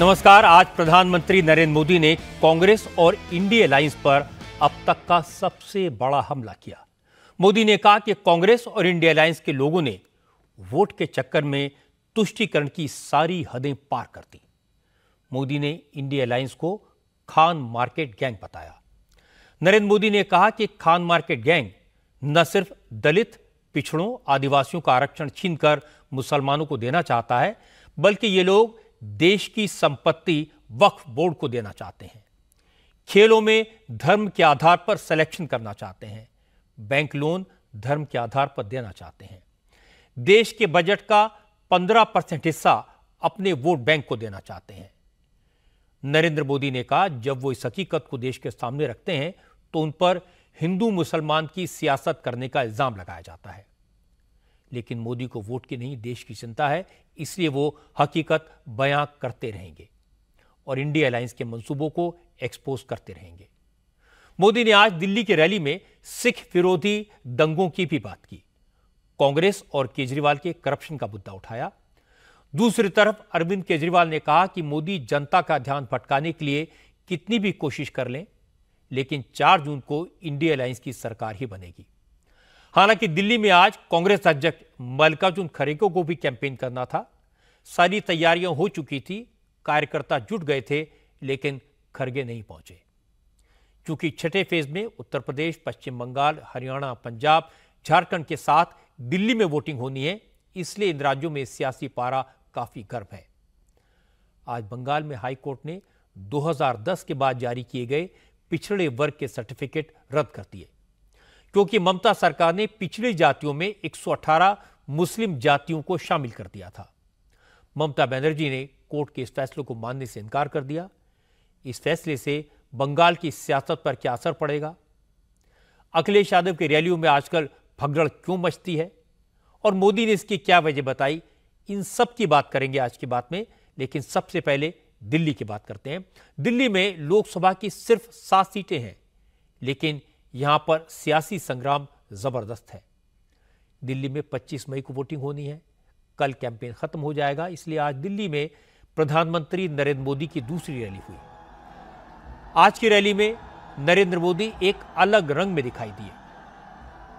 नमस्कार आज प्रधानमंत्री नरेंद्र मोदी ने कांग्रेस और इंडिया अलायंस पर अब तक का सबसे बड़ा हमला किया मोदी ने कहा कि कांग्रेस और इंडिया अलायंस के लोगों ने वोट के चक्कर में तुष्टिकरण की सारी हदें पार कर दी मोदी ने इंडिया अलायंस को खान मार्केट गैंग बताया नरेंद्र मोदी ने कहा कि खान मार्केट गैंग न सिर्फ दलित पिछड़ों आदिवासियों का आरक्षण छीनकर मुसलमानों को देना चाहता है बल्कि ये लोग देश की संपत्ति वक्फ बोर्ड को देना चाहते हैं खेलों में धर्म के आधार पर सिलेक्शन करना चाहते हैं बैंक लोन धर्म के आधार पर देना चाहते हैं देश के बजट का 15 परसेंट हिस्सा अपने वोट बैंक को देना चाहते हैं नरेंद्र मोदी ने कहा जब वो इस हकीकत को देश के सामने रखते हैं तो उन पर हिंदू मुसलमान की सियासत करने का इल्जाम लगाया जाता है लेकिन मोदी को वोट की नहीं देश की चिंता है इसलिए वो हकीकत बयां करते रहेंगे और इंडिया अलायंस के मंसूबों को एक्सपोज करते रहेंगे मोदी ने आज दिल्ली की रैली में सिख विरोधी दंगों की भी बात की कांग्रेस और केजरीवाल के करप्शन का मुद्दा उठाया दूसरी तरफ अरविंद केजरीवाल ने कहा कि मोदी जनता का ध्यान भटकाने के लिए कितनी भी कोशिश कर लें लेकिन 4 जून को इंडिया अलायंस की सरकार ही बनेगी हालांकि दिल्ली में आज कांग्रेस अध्यक्ष मल्लिकार्जुन खड़गे को भी कैंपेन करना था सारी तैयारियां हो चुकी थी कार्यकर्ता जुट गए थे लेकिन खड़गे नहीं पहुंचे चूंकि छठे फेज में उत्तर प्रदेश पश्चिम बंगाल हरियाणा पंजाब झारखंड के साथ दिल्ली में वोटिंग होनी है इसलिए इन राज्यों में सियासी पारा काफी गर्म है आज बंगाल में हाईकोर्ट ने 2010 के बाद जारी किए गए पिछड़े वर्ग के सर्टिफिकेट रद्द कर दिए क्योंकि ममता सरकार ने पिछड़ी जातियों में 118 मुस्लिम जातियों को शामिल कर दिया था ममता बनर्जी ने कोर्ट के इस फैसले को मानने से इनकार कर दिया इस फैसले से बंगाल की सियासत पर क्या असर पड़ेगा अखिलेश यादव की रैलियों में आजकल भगड़ क्यों मचती है और मोदी ने इसकी क्या वजह बताई इन सब की बात करेंगे आज की बात में लेकिन सबसे पहले दिल्ली की बात करते हैं दिल्ली में लोकसभा की सिर्फ सात सीटें हैं लेकिन यहां पर सियासी संग्राम जबरदस्त है दिल्ली में 25 मई को वोटिंग होनी है कल कैंपेन खत्म हो जाएगा इसलिए आज दिल्ली में प्रधानमंत्री नरेंद्र मोदी की दूसरी रैली हुई आज की रैली में नरेंद्र मोदी एक अलग रंग में दिखाई दिए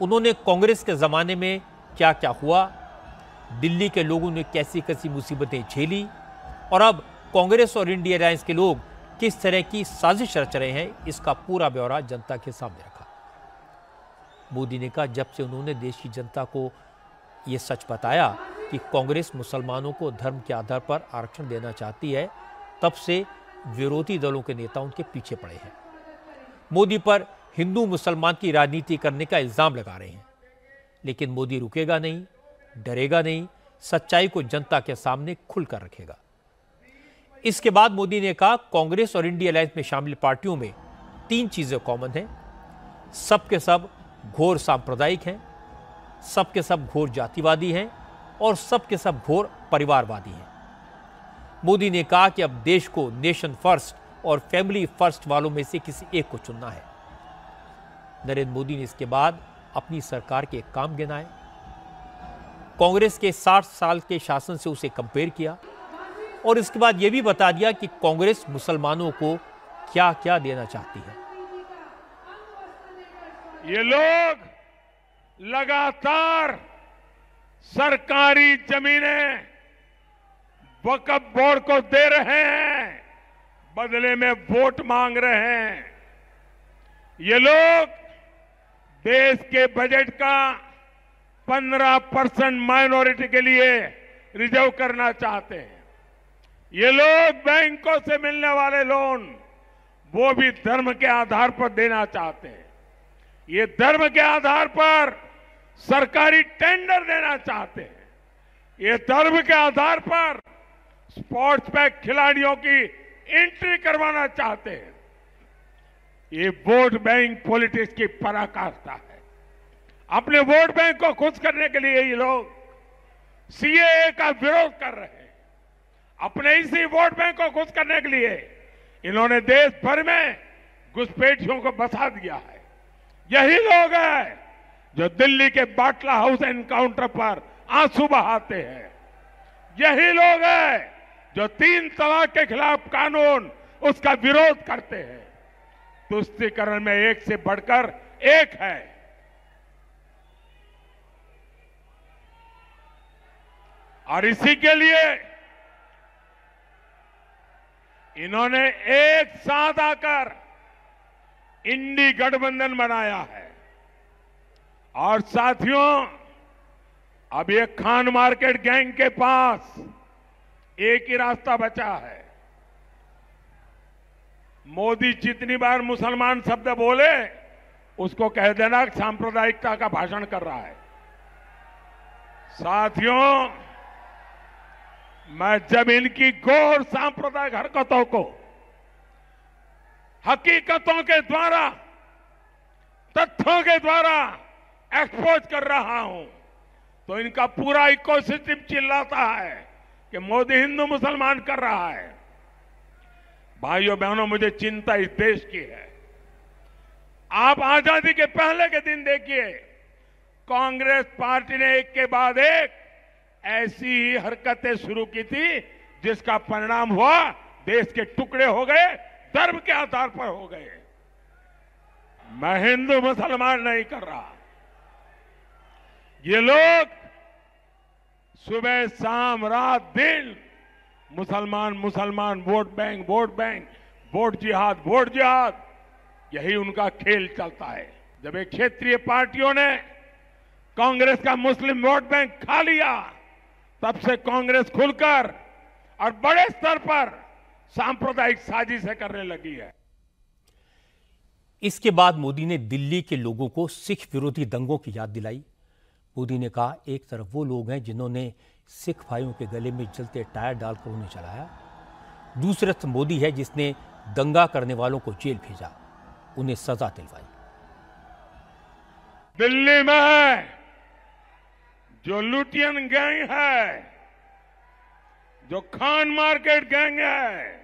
उन्होंने कांग्रेस के जमाने में क्या क्या हुआ दिल्ली के लोगों ने कैसी कैसी मुसीबतें झेली और अब कांग्रेस और इंडिया अलायंस के लोग किस तरह की साजिश रच रहे हैं इसका पूरा ब्यौरा जनता के सामने मोदी ने कहा जब से उन्होंने देश की जनता को ये सच बताया कि कांग्रेस मुसलमानों को धर्म के आधार पर आरक्षण देना चाहती है तब से विरोधी दलों के नेता उनके पीछे पड़े हैं मोदी पर हिंदू मुसलमान की राजनीति करने का इल्ज़ाम लगा रहे हैं लेकिन मोदी रुकेगा नहीं डरेगा नहीं सच्चाई को जनता के सामने खुलकर रखेगा इसके बाद मोदी ने कहा कांग्रेस और इंडिया अलायंस में शामिल पार्टियों में तीन चीज़ें कॉमन हैं सब के सब घोर सांप्रदायिक हैं सब के सब घोर जातिवादी हैं और सब के सब घोर परिवारवादी हैं मोदी ने कहा कि अब देश को नेशन फर्स्ट और फैमिली फर्स्ट वालों में से किसी एक को चुनना है नरेंद्र मोदी ने इसके बाद अपनी सरकार के काम गिनाए कांग्रेस के 60 साल के शासन से उसे कंपेयर किया और इसके बाद ये भी बता दिया कि कांग्रेस मुसलमानों को क्या क्या देना चाहती है ये लोग लगातार सरकारी जमीनें वकफ बोर्ड को दे रहे हैं बदले में वोट मांग रहे हैं ये लोग देश के बजट का 15 परसेंट माइनॉरिटी के लिए रिजर्व करना चाहते हैं ये लोग बैंकों से मिलने वाले लोन वो भी धर्म के आधार पर देना चाहते हैं ये धर्म के आधार पर सरकारी टेंडर देना चाहते हैं ये धर्म के आधार पर स्पोर्ट्स में खिलाड़ियों की एंट्री करवाना चाहते हैं ये वोट बैंक पॉलिटिक्स की पराकाष्ठा है अपने वोट बैंक को खुश करने के लिए ये लोग सीएए का विरोध कर रहे हैं अपने इसी वोट बैंक को खुश करने के लिए इन्होंने देश भर में घुसपैठियों को बसा दिया है यही लोग हैं जो दिल्ली के बाटला हाउस एनकाउंटर पर आंसू बहाते हैं यही लोग हैं जो तीन तलाक के खिलाफ कानून उसका विरोध करते हैं तुष्टिकरण में एक से बढ़कर एक है और इसी के लिए इन्होंने एक साथ आकर इंडी गठबंधन बनाया है और साथियों अब ये खान मार्केट गैंग के पास एक ही रास्ता बचा है मोदी जितनी बार मुसलमान शब्द बोले उसको कह देना सांप्रदायिकता का भाषण कर रहा है साथियों मैं जब इनकी गौर सांप्रदायिक हरकतों को हकीकतों के द्वारा तथ्यों के द्वारा एक्सपोज कर रहा हूं तो इनका पूरा इकोसिस्टम चिल्लाता है कि मोदी हिंदू मुसलमान कर रहा है भाइयों बहनों मुझे चिंता इस देश की है आप आजादी के पहले के दिन देखिए कांग्रेस पार्टी ने एक के बाद एक ऐसी ही हरकतें शुरू की थी जिसका परिणाम हुआ देश के टुकड़े हो गए धर्म के आधार पर हो गए मैं हिंदू मुसलमान नहीं कर रहा ये लोग सुबह शाम रात दिन मुसलमान मुसलमान vote bank vote bank vote जिहाद वोट जिहाद यही उनका खेल चलता है जब एक क्षेत्रीय पार्टियों ने कांग्रेस का मुस्लिम वोट बैंक खा लिया तब से कांग्रेस खुलकर और बड़े स्तर पर सांप्रदायिक साजिश है करने लगी है इसके बाद मोदी ने दिल्ली के लोगों को सिख विरोधी दंगों की याद दिलाई मोदी ने कहा एक तरफ वो लोग हैं जिन्होंने सिख भाइयों के गले में जलते टायर डालकर उन्हें चलाया दूसरे तरफ मोदी है जिसने दंगा करने वालों को जेल भेजा उन्हें सजा दिलवाई दिल्ली में जो लुटियन गैंग है जो खान मार्केट गैंग है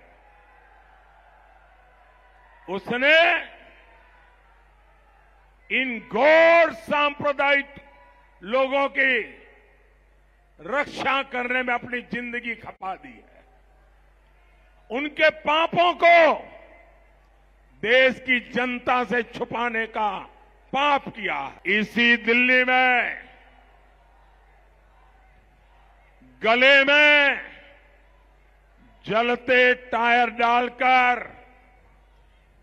उसने इन गौर सांप्रदायिक लोगों की रक्षा करने में अपनी जिंदगी खपा दी है उनके पापों को देश की जनता से छुपाने का पाप किया इसी दिल्ली में गले में जलते टायर डालकर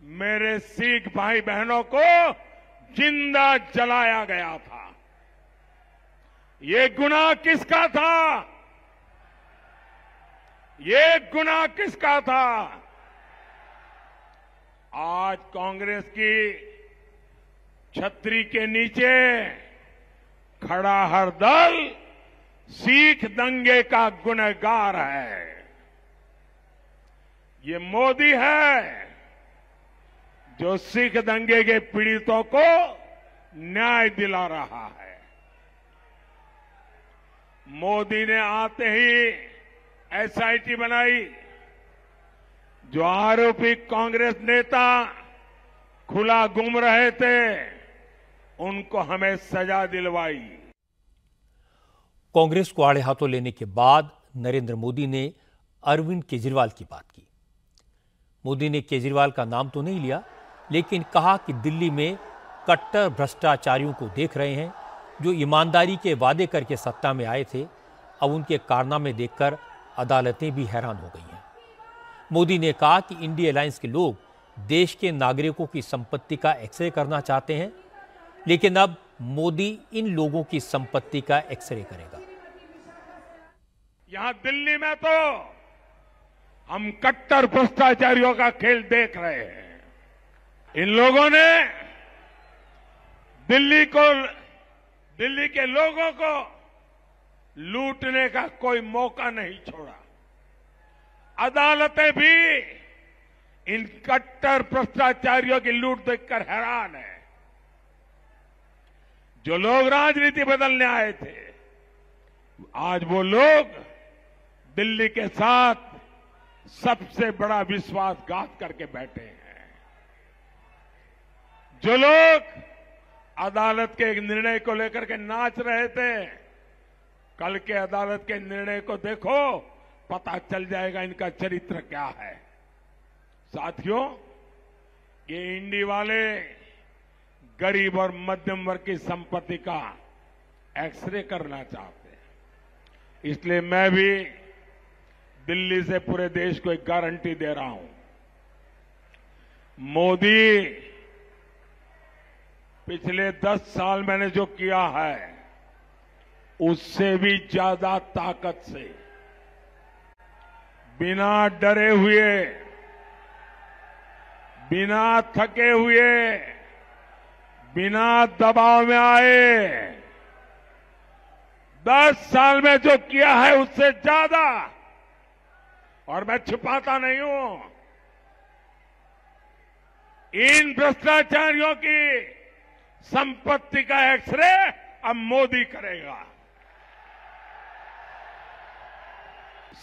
मेरे सिख भाई बहनों को जिंदा जलाया गया था ये गुनाह किसका था ये गुनाह किसका था आज कांग्रेस की छतरी के नीचे खड़ा हर दल सिख दंगे का गुनहगार है ये मोदी है जो सिख दंगे के पीड़ितों को न्याय दिला रहा है मोदी ने आते ही एसआईटी बनाई जो आरोपी कांग्रेस नेता खुला घूम रहे थे उनको हमें सजा दिलवाई कांग्रेस को आड़े हाथों लेने के बाद नरेंद्र मोदी ने अरविंद केजरीवाल की बात की मोदी ने केजरीवाल का नाम तो नहीं लिया लेकिन कहा कि दिल्ली में कट्टर भ्रष्टाचारियों को देख रहे हैं जो ईमानदारी के वादे करके सत्ता में आए थे अब उनके कारनामे देखकर अदालतें भी हैरान हो गई हैं मोदी ने कहा कि इंडिया अलायंस के लोग देश के नागरिकों की संपत्ति का एक्सरे करना चाहते हैं लेकिन अब मोदी इन लोगों की संपत्ति का एक्सरे करेगा यहां दिल्ली में तो हम कट्टर भ्रष्टाचारियों का खेल देख रहे हैं इन लोगों ने दिल्ली को दिल्ली के लोगों को लूटने का कोई मौका नहीं छोड़ा अदालतें भी इन कट्टर भ्रष्टाचारियों की लूट देखकर हैरान है जो लोग राजनीति बदलने आए थे आज वो लोग दिल्ली के साथ सबसे बड़ा विश्वासघात करके बैठे हैं जो लोग अदालत के एक निर्णय को लेकर के नाच रहे थे कल के अदालत के निर्णय को देखो पता चल जाएगा इनका चरित्र क्या है साथियों ये इंडी वाले गरीब और मध्यम वर्ग की संपत्ति का एक्सरे करना चाहते हैं इसलिए मैं भी दिल्ली से पूरे देश को एक गारंटी दे रहा हूं मोदी पिछले दस साल मैंने जो किया है उससे भी ज्यादा ताकत से बिना डरे हुए बिना थके हुए बिना दबाव में आए दस साल में जो किया है उससे ज्यादा और मैं छिपाता नहीं हूं इन भ्रष्टाचारियों की संपत्ति का एक्सरे अब मोदी करेगा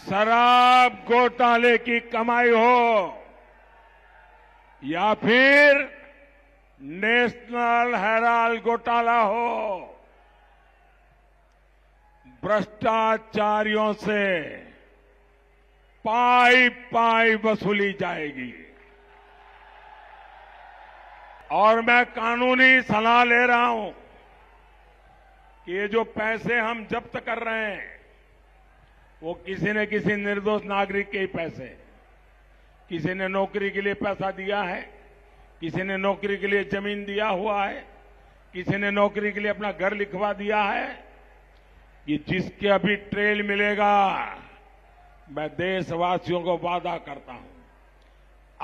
शराब घोटाले की कमाई हो या फिर नेशनल हेराल घोटाला हो भ्रष्टाचारियों से पाई पाई वसूली जाएगी और मैं कानूनी सलाह ले रहा हूं कि ये जो पैसे हम जब्त कर रहे हैं वो किसी ने किसी निर्दोष नागरिक के ही पैसे किसी ने नौकरी के लिए पैसा दिया है किसी ने नौकरी के लिए जमीन दिया हुआ है किसी ने नौकरी के लिए अपना घर लिखवा दिया है कि जिसके अभी ट्रेल मिलेगा मैं देशवासियों को वादा करता हूं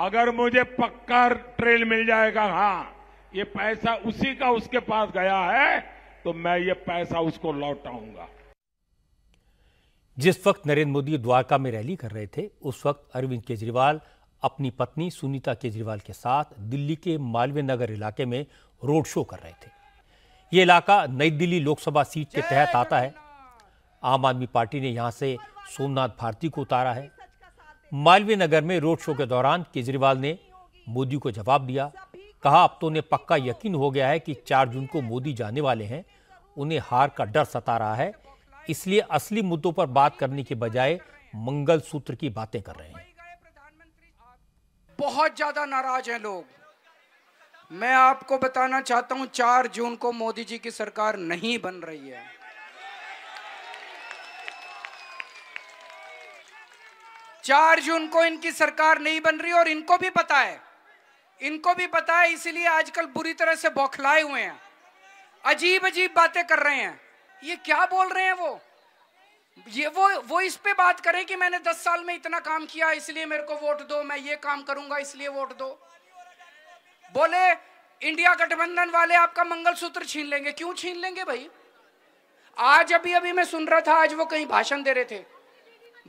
अगर मुझे पक्का ट्रेन मिल जाएगा हाँ ये पैसा उसी का उसके पास गया है तो मैं ये पैसा उसको लौटाऊंगा जिस वक्त नरेंद्र मोदी द्वारका में रैली कर रहे थे उस वक्त अरविंद केजरीवाल अपनी पत्नी सुनीता केजरीवाल के साथ दिल्ली के मालवीय नगर इलाके में रोड शो कर रहे थे ये इलाका नई दिल्ली लोकसभा सीट के तहत आता है आम आदमी पार्टी ने यहां से सोमनाथ भारती को उतारा है मालवीय नगर में रोड शो के दौरान केजरीवाल ने मोदी को जवाब दिया कहा अब तो उन्हें पक्का यकीन हो गया है कि चार जून को मोदी जाने वाले हैं उन्हें हार का डर सता रहा है इसलिए असली मुद्दों पर बात करने के बजाय मंगल सूत्र की बातें कर रहे हैं बहुत ज्यादा नाराज हैं लोग मैं आपको बताना चाहता हूं चार जून को मोदी जी की सरकार नहीं बन रही है चार जून को इनकी सरकार नहीं बन रही और इनको भी पता है इनको भी पता है इसीलिए आजकल बुरी तरह से बौखलाए हुए हैं अजीब अजीब बातें कर रहे हैं ये क्या बोल रहे हैं वो ये वो वो इस पे बात करें कि मैंने दस साल में इतना काम किया इसलिए मेरे को वोट दो मैं ये काम करूंगा इसलिए वोट दो बोले इंडिया गठबंधन वाले आपका मंगलसूत्र छीन लेंगे क्यों छीन लेंगे भाई आज अभी अभी मैं सुन रहा था आज वो कहीं भाषण दे रहे थे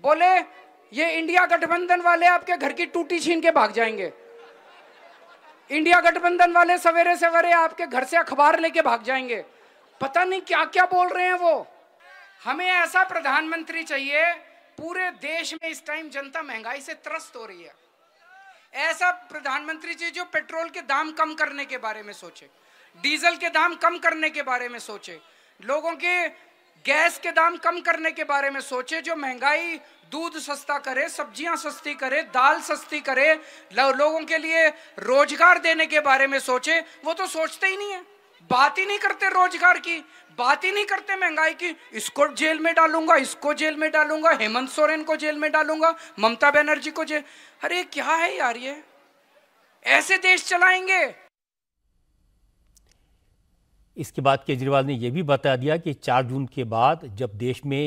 बोले ये इंडिया गठबंधन वाले आपके घर की टूटी छीन के भाग जाएंगे इंडिया गठबंधन वाले सवेरे सवेरे आपके घर से अखबार लेके भाग जाएंगे पता नहीं क्या क्या बोल रहे हैं वो हमें ऐसा प्रधानमंत्री चाहिए पूरे देश में इस टाइम जनता महंगाई से त्रस्त हो रही है ऐसा प्रधानमंत्री जी जो पेट्रोल के दाम कम करने के बारे में सोचे डीजल के दाम कम करने के बारे में सोचे लोगों के गैस के दाम कम करने के बारे में सोचे जो महंगाई दूध सस्ता करे सब्जियां सस्ती करे दाल सस्ती करे लोगों के लिए रोजगार देने के बारे में सोचे वो तो सोचते ही नहीं है बात ही नहीं करते रोजगार की बात ही नहीं करते महंगाई की इसको जेल में डालूंगा इसको जेल में डालूंगा हेमंत सोरेन को जेल में डालूंगा ममता बनर्जी को जेल अरे क्या है यार ये ऐसे देश चलाएंगे इसके बाद केजरीवाल ने यह भी बता दिया कि 4 जून के बाद जब देश में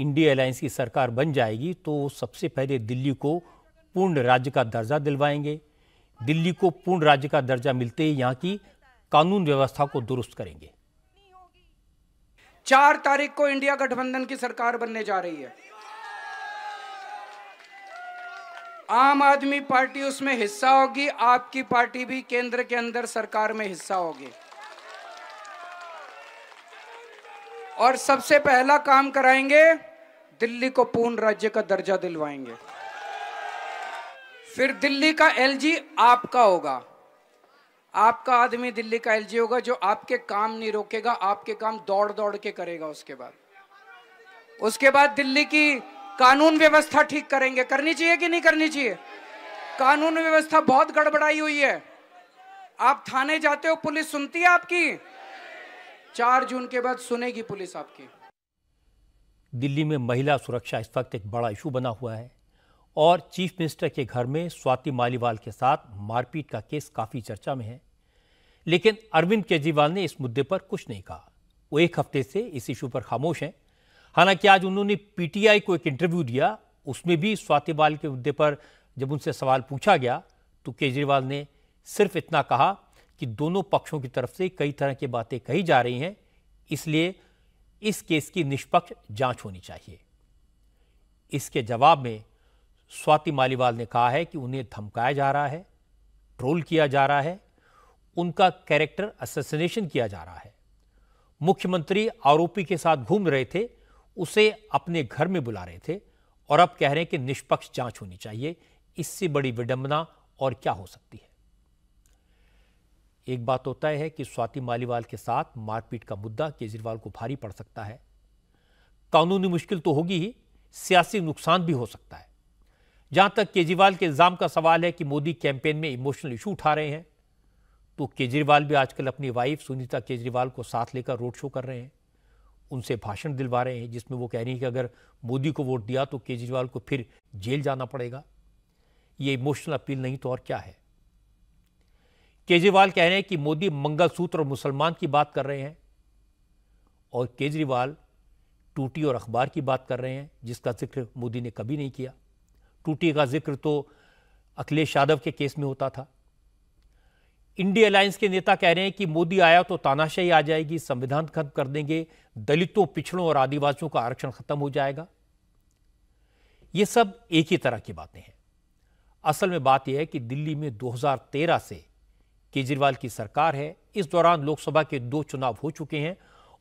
इंडिया अलायंस की सरकार बन जाएगी तो सबसे पहले दिल्ली को पूर्ण राज्य का दर्जा दिलवाएंगे दिल्ली को पूर्ण राज्य का दर्जा मिलते ही यहाँ की कानून व्यवस्था को दुरुस्त करेंगे चार तारीख को इंडिया गठबंधन की सरकार बनने जा रही है आम आदमी पार्टी उसमें हिस्सा होगी आपकी पार्टी भी केंद्र के अंदर सरकार में हिस्सा होगी और सबसे पहला काम कराएंगे दिल्ली को पूर्ण राज्य का दर्जा दिलवाएंगे फिर दिल्ली का एलजी आपका होगा आपका आदमी दिल्ली का एलजी होगा जो आपके काम नहीं रोकेगा आपके काम दौड़ दौड़ के करेगा उसके बाद उसके बाद दिल्ली की कानून व्यवस्था ठीक करेंगे करनी चाहिए कि नहीं करनी चाहिए कानून व्यवस्था बहुत गड़बड़ाई हुई है आप थाने जाते हो पुलिस सुनती है आपकी चार जून के बाद सुनेगी पुलिस आपकी दिल्ली में महिला सुरक्षा इस वक्त एक बड़ा इशू बना हुआ है और चीफ मिनिस्टर के घर में स्वाति मालीवाल के साथ मारपीट का केस काफ़ी चर्चा में है लेकिन अरविंद केजरीवाल ने इस मुद्दे पर कुछ नहीं कहा वो एक हफ्ते से इस इशू पर खामोश हैं हालांकि आज उन्होंने पीटीआई को एक इंटरव्यू दिया उसमें भी स्वातिवाल के मुद्दे पर जब उनसे सवाल पूछा गया तो केजरीवाल ने सिर्फ इतना कहा कि दोनों पक्षों की तरफ से कई तरह की बातें कही जा रही हैं इसलिए इस केस की निष्पक्ष जांच होनी चाहिए इसके जवाब में स्वाति मालीवाल ने कहा है कि उन्हें धमकाया जा रहा है ट्रोल किया जा रहा है उनका कैरेक्टर असेसिनेशन किया जा रहा है मुख्यमंत्री आरोपी के साथ घूम रहे थे उसे अपने घर में बुला रहे थे और अब कह रहे हैं कि निष्पक्ष जांच होनी चाहिए इससे बड़ी विडंबना और क्या हो सकती है एक बात तो तय है कि स्वाति मालीवाल के साथ मारपीट का मुद्दा केजरीवाल को भारी पड़ सकता है कानूनी मुश्किल तो होगी ही सियासी नुकसान भी हो सकता है जहां तक केजरीवाल के इल्जाम का सवाल है कि मोदी कैंपेन में इमोशनल इशू उठा रहे हैं तो केजरीवाल भी आजकल अपनी वाइफ सुनीता केजरीवाल को साथ लेकर रोड शो कर रहे हैं उनसे भाषण दिलवा रहे हैं जिसमें वो कह रही है कि अगर मोदी को वोट दिया तो केजरीवाल को फिर जेल जाना पड़ेगा ये इमोशनल अपील नहीं तो और क्या है केजरीवाल कह रहे हैं कि मोदी मंगलसूत्र और मुसलमान की बात कर रहे हैं और केजरीवाल टूटी और अखबार की बात कर रहे हैं जिसका जिक्र मोदी ने कभी नहीं किया टूटी का जिक्र तो अखिलेश यादव के केस में होता था इंडिया अलायंस के नेता कह रहे हैं कि मोदी आया तो तानाशाही आ जाएगी संविधान खत्म कर देंगे दलितों पिछड़ों और आदिवासियों का आरक्षण खत्म हो जाएगा ये सब एक ही तरह की बातें हैं असल में बात यह है कि दिल्ली में 2013 से केजरीवाल की सरकार है इस दौरान लोकसभा के दो चुनाव हो चुके हैं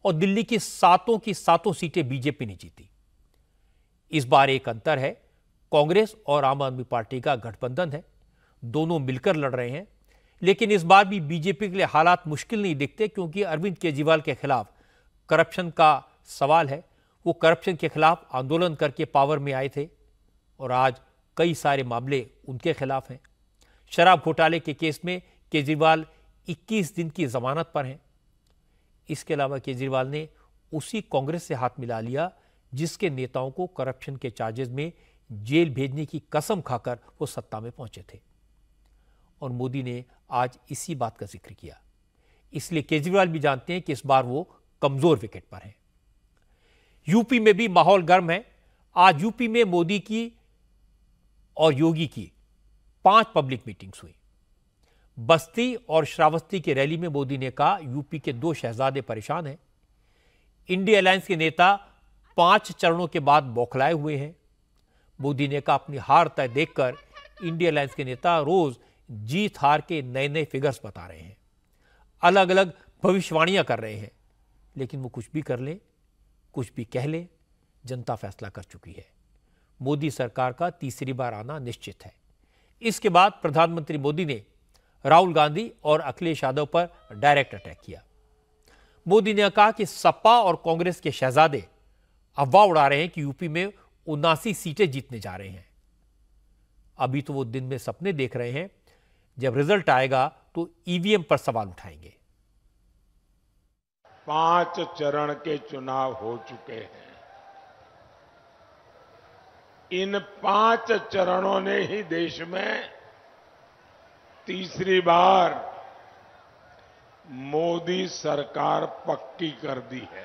और दिल्ली की सातों की सातों सीटें बीजेपी ने जीती इस बार एक अंतर है कांग्रेस और आम आदमी पार्टी का गठबंधन है दोनों मिलकर लड़ रहे हैं लेकिन इस बार भी बीजेपी के लिए हालात मुश्किल नहीं दिखते क्योंकि अरविंद केजरीवाल के खिलाफ करप्शन का सवाल है वो करप्शन के खिलाफ आंदोलन करके पावर में आए थे और आज कई सारे मामले उनके खिलाफ हैं शराब घोटाले के केस में केजरीवाल 21 दिन की जमानत पर हैं इसके अलावा केजरीवाल ने उसी कांग्रेस से हाथ मिला लिया जिसके नेताओं को करप्शन के चार्जेज में जेल भेजने की कसम खाकर वो सत्ता में पहुंचे थे और मोदी ने आज इसी बात का जिक्र किया इसलिए केजरीवाल भी जानते हैं कि इस बार वो कमजोर विकेट पर हैं यूपी में भी माहौल गर्म है आज यूपी में मोदी की और योगी की पांच पब्लिक मीटिंग्स हुई बस्ती और श्रावस्ती की रैली में मोदी ने कहा यूपी के दो शहजादे परेशान हैं इंडिया अलायंस के नेता पांच चरणों के बाद बौखलाए हुए हैं मोदी ने कहा अपनी हार तय देखकर इंडिया अलायंस के नेता रोज जीत हार के नए नए फिगर्स बता रहे हैं अलग अलग भविष्यवाणियां कर रहे हैं लेकिन वो कुछ भी कर लें कुछ भी कह लें जनता फैसला कर चुकी है मोदी सरकार का तीसरी बार आना निश्चित है इसके बाद प्रधानमंत्री मोदी ने राहुल गांधी और अखिलेश यादव पर डायरेक्ट अटैक किया मोदी ने कहा कि सपा और कांग्रेस के शहजादे अफवाह उड़ा रहे हैं कि यूपी में उनासी सीटें जीतने जा रहे हैं अभी तो वो दिन में सपने देख रहे हैं जब रिजल्ट आएगा तो ईवीएम पर सवाल उठाएंगे पांच चरण के चुनाव हो चुके हैं इन पांच चरणों ने ही देश में तीसरी बार मोदी सरकार पक्की कर दी है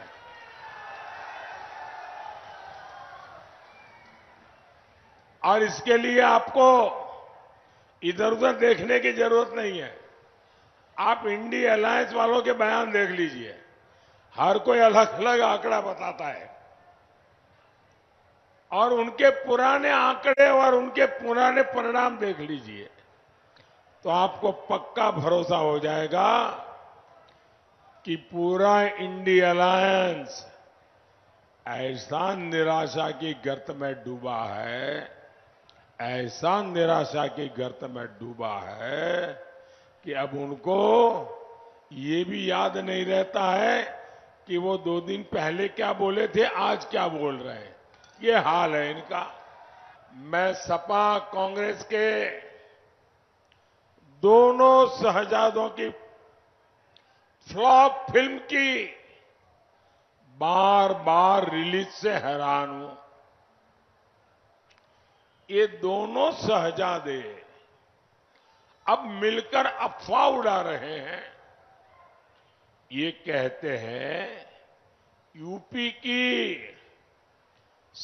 और इसके लिए आपको इधर उधर देखने की जरूरत नहीं है आप इंडी अलायंस वालों के बयान देख लीजिए हर कोई अलग अलग आंकड़ा बताता है और उनके पुराने आंकड़े और उनके पुराने परिणाम देख लीजिए तो आपको पक्का भरोसा हो जाएगा कि पूरा इंडी अलायंस ऐसा निराशा की गर्त में डूबा है ऐसा निराशा की गर्त में डूबा है कि अब उनको ये भी याद नहीं रहता है कि वो दो दिन पहले क्या बोले थे आज क्या बोल रहे हैं ये हाल है इनका मैं सपा कांग्रेस के दोनों शहजादों की फ्लॉप फिल्म की बार बार रिलीज से हैरान हूं ये दोनों शहजादे अब मिलकर अफवाह उड़ा रहे हैं ये कहते हैं यूपी की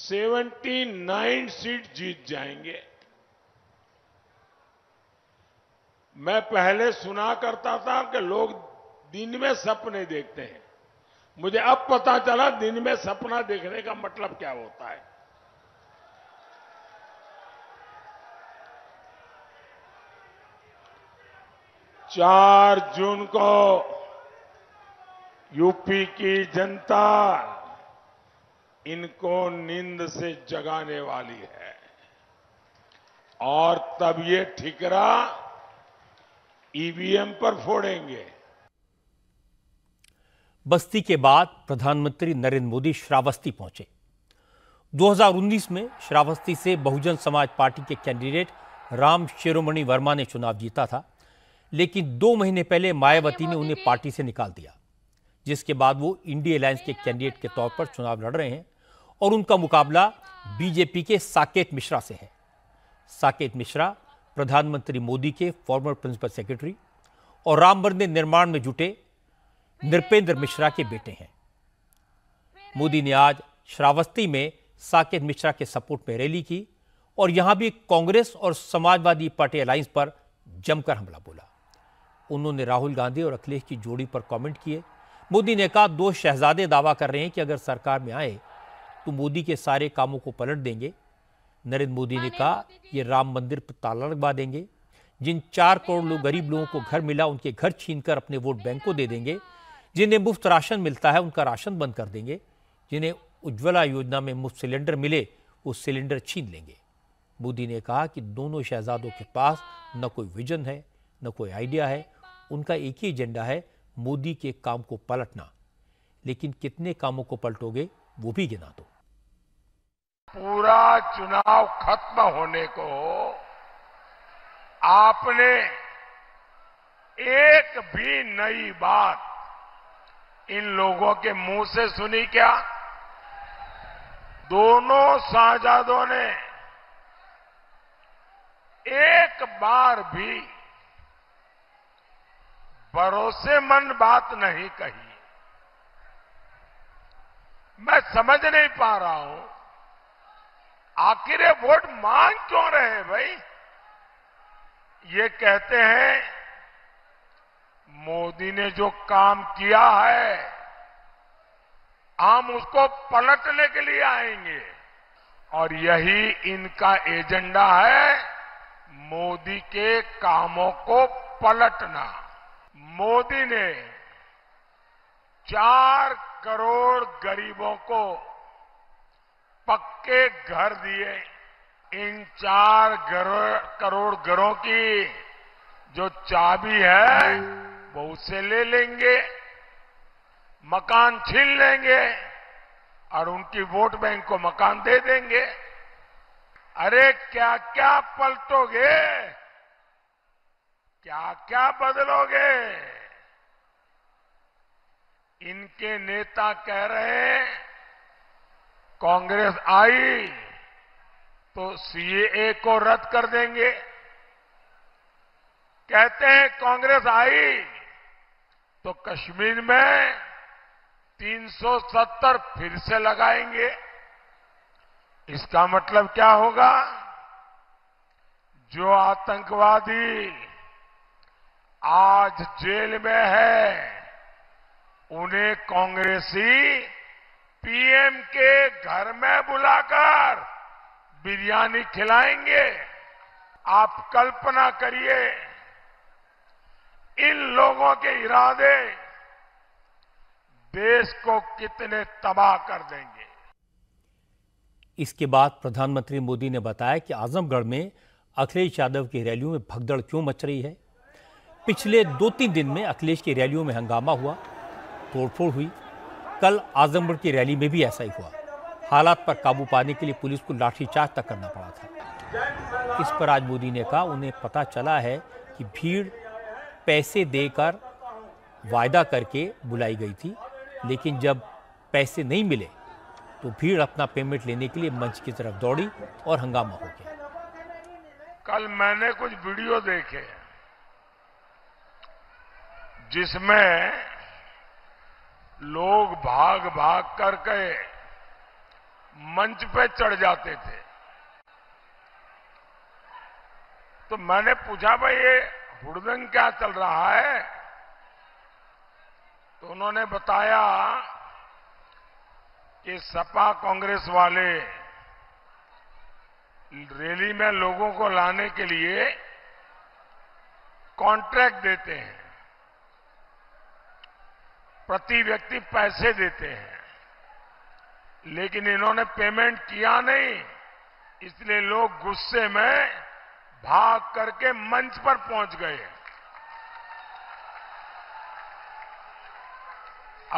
79 सीट जीत जाएंगे मैं पहले सुना करता था कि लोग दिन में सपने देखते हैं मुझे अब पता चला दिन में सपना देखने का मतलब क्या होता है चार जून को यूपी की जनता इनको नींद से जगाने वाली है और तब ये ठिकरा ईवीएम पर फोड़ेंगे बस्ती के बाद प्रधानमंत्री नरेंद्र मोदी श्रावस्ती पहुंचे 2019 में श्रावस्ती से बहुजन समाज पार्टी के कैंडिडेट राम शिरोमणि वर्मा ने चुनाव जीता था लेकिन दो महीने पहले मायावती ने उन्हें पार्टी से निकाल दिया जिसके बाद वो इंडिया अलायंस के कैंडिडेट के तौर पर चुनाव लड़ रहे हैं और उनका मुकाबला बीजेपी के साकेत मिश्रा से है साकेत मिश्रा प्रधानमंत्री मोदी के फॉर्मर प्रिंसिपल सेक्रेटरी और राम मंदिर निर्माण में जुटे नृपेंद्र मिश्रा के बेटे हैं मोदी ने आज श्रावस्ती में साकेत मिश्रा के सपोर्ट में रैली की और यहां भी कांग्रेस और समाजवादी पार्टी अलायंस पर जमकर हमला बोला उन्होंने राहुल गांधी और अखिलेश की जोड़ी पर कमेंट किए मोदी ने कहा दो शहजादे दावा कर रहे हैं कि अगर सरकार में आए तो मोदी के सारे कामों को पलट देंगे नरेंद्र मोदी ने कहा ये राम मंदिर पर ताला लगवा देंगे जिन चार करोड़ लोग गरीब लोगों को घर मिला उनके घर छीन कर अपने वोट बैंक को दे देंगे जिन्हें मुफ्त राशन मिलता है उनका राशन बंद कर देंगे जिन्हें उज्ज्वला योजना में मुफ्त सिलेंडर मिले वो सिलेंडर छीन लेंगे मोदी ने कहा कि दोनों शहजादों के पास न कोई विजन है न कोई आइडिया है उनका एक ही एजेंडा है मोदी के काम को पलटना लेकिन कितने कामों को पलटोगे वो भी गिना दो पूरा चुनाव खत्म होने को आपने एक भी नई बात इन लोगों के मुंह से सुनी क्या दोनों शाहजादों ने एक बार भी भरोसेमंद बात नहीं कही मैं समझ नहीं पा रहा हूं आखिर वोट मांग क्यों रहे हैं भाई ये कहते हैं मोदी ने जो काम किया है हम उसको पलटने के लिए आएंगे और यही इनका एजेंडा है मोदी के कामों को पलटना मोदी ने चार करोड़ गरीबों को पक्के घर दिए इन चार करोड़ घरों की जो चाबी है वो उसे ले लेंगे मकान छीन लेंगे और उनकी वोट बैंक को मकान दे देंगे अरे क्या क्या पलटोगे क्या क्या बदलोगे इनके नेता कह रहे हैं कांग्रेस आई तो सीएए को रद्द कर देंगे कहते हैं कांग्रेस आई तो कश्मीर में 370 फिर से लगाएंगे इसका मतलब क्या होगा जो आतंकवादी आज जेल में है उन्हें कांग्रेसी पीएम के घर में बुलाकर बिरयानी खिलाएंगे आप कल्पना करिए इन लोगों के इरादे देश को कितने तबाह कर देंगे इसके बाद प्रधानमंत्री मोदी ने बताया कि आजमगढ़ में अखिलेश यादव की रैलियों में भगदड़ क्यों मच रही है पिछले दो तीन दिन में अखिलेश की रैलियों में हंगामा हुआ तोड़फोड़ हुई कल आजमगढ़ की रैली में भी ऐसा ही हुआ हालात पर काबू पाने के लिए पुलिस को लाठीचार्ज तक करना पड़ा था इस पर आज मोदी ने कहा उन्हें पता चला है कि भीड़ पैसे देकर वायदा करके बुलाई गई थी लेकिन जब पैसे नहीं मिले तो भीड़ अपना पेमेंट लेने के लिए मंच की तरफ दौड़ी और हंगामा हो गया कल मैंने कुछ वीडियो देखे जिसमें लोग भाग भाग करके मंच पे चढ़ जाते थे तो मैंने पूछा भाई ये हुड़दंग क्या चल रहा है तो उन्होंने बताया कि सपा कांग्रेस वाले रैली में लोगों को लाने के लिए कॉन्ट्रैक्ट देते हैं प्रति व्यक्ति पैसे देते हैं लेकिन इन्होंने पेमेंट किया नहीं इसलिए लोग गुस्से में भाग करके मंच पर पहुंच गए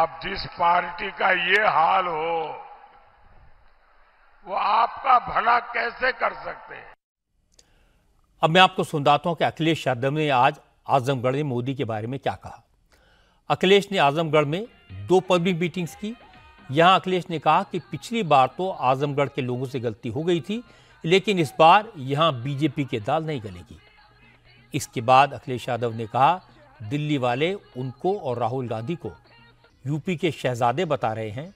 अब जिस पार्टी का ये हाल हो वो आपका भला कैसे कर सकते हैं अब मैं आपको सुनता हूं कि अखिलेश यादव ने आज आजमगढ़ में मोदी के बारे में क्या कहा अखिलेश ने आजमगढ़ में दो पब्लिक मीटिंग्स की यहां अखिलेश ने कहा कि पिछली बार तो आजमगढ़ के लोगों से गलती हो गई थी लेकिन इस बार यहां बीजेपी के दाल नहीं गलेगी इसके बाद अखिलेश यादव ने कहा दिल्ली वाले उनको और राहुल गांधी को यूपी के शहजादे बता रहे हैं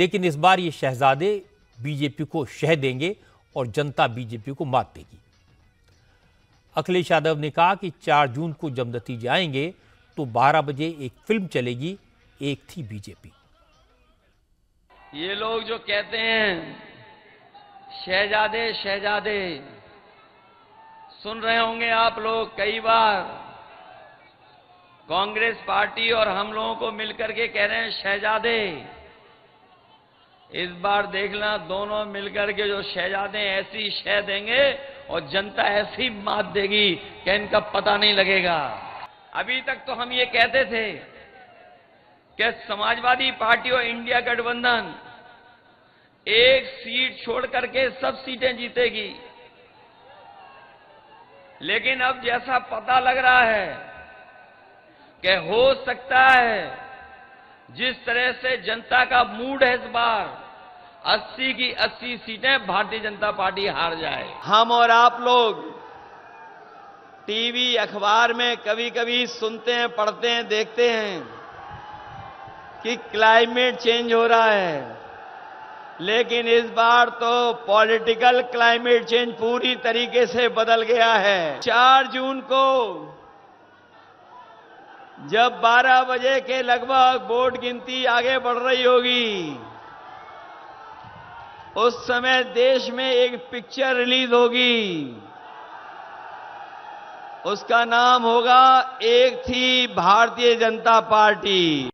लेकिन इस बार ये शहजादे बीजेपी को शह देंगे और जनता बीजेपी को मात देगी अखिलेश यादव ने कहा कि 4 जून को जब नतीजे आएंगे तो 12 बजे एक फिल्म चलेगी एक थी बीजेपी ये लोग जो कहते हैं शहजादे शहजादे सुन रहे होंगे आप लोग कई बार कांग्रेस पार्टी और हम लोगों को मिलकर के कह रहे हैं शहजादे इस बार देखना दोनों मिलकर के जो शहजादे ऐसी शह देंगे और जनता ऐसी मात देगी कि इनका पता नहीं लगेगा अभी तक तो हम ये कहते थे कि समाजवादी पार्टी और इंडिया गठबंधन एक सीट छोड़ करके सब सीटें जीतेगी लेकिन अब जैसा पता लग रहा है कि हो सकता है जिस तरह से जनता का मूड है इस बार 80 की 80 सीटें भारतीय जनता पार्टी हार जाए हम और आप लोग टीवी अखबार में कभी कभी सुनते हैं पढ़ते हैं देखते हैं कि क्लाइमेट चेंज हो रहा है लेकिन इस बार तो पॉलिटिकल क्लाइमेट चेंज पूरी तरीके से बदल गया है 4 जून को जब 12 बजे के लगभग वोट गिनती आगे बढ़ रही होगी उस समय देश में एक पिक्चर रिलीज होगी उसका नाम होगा एक थी भारतीय जनता पार्टी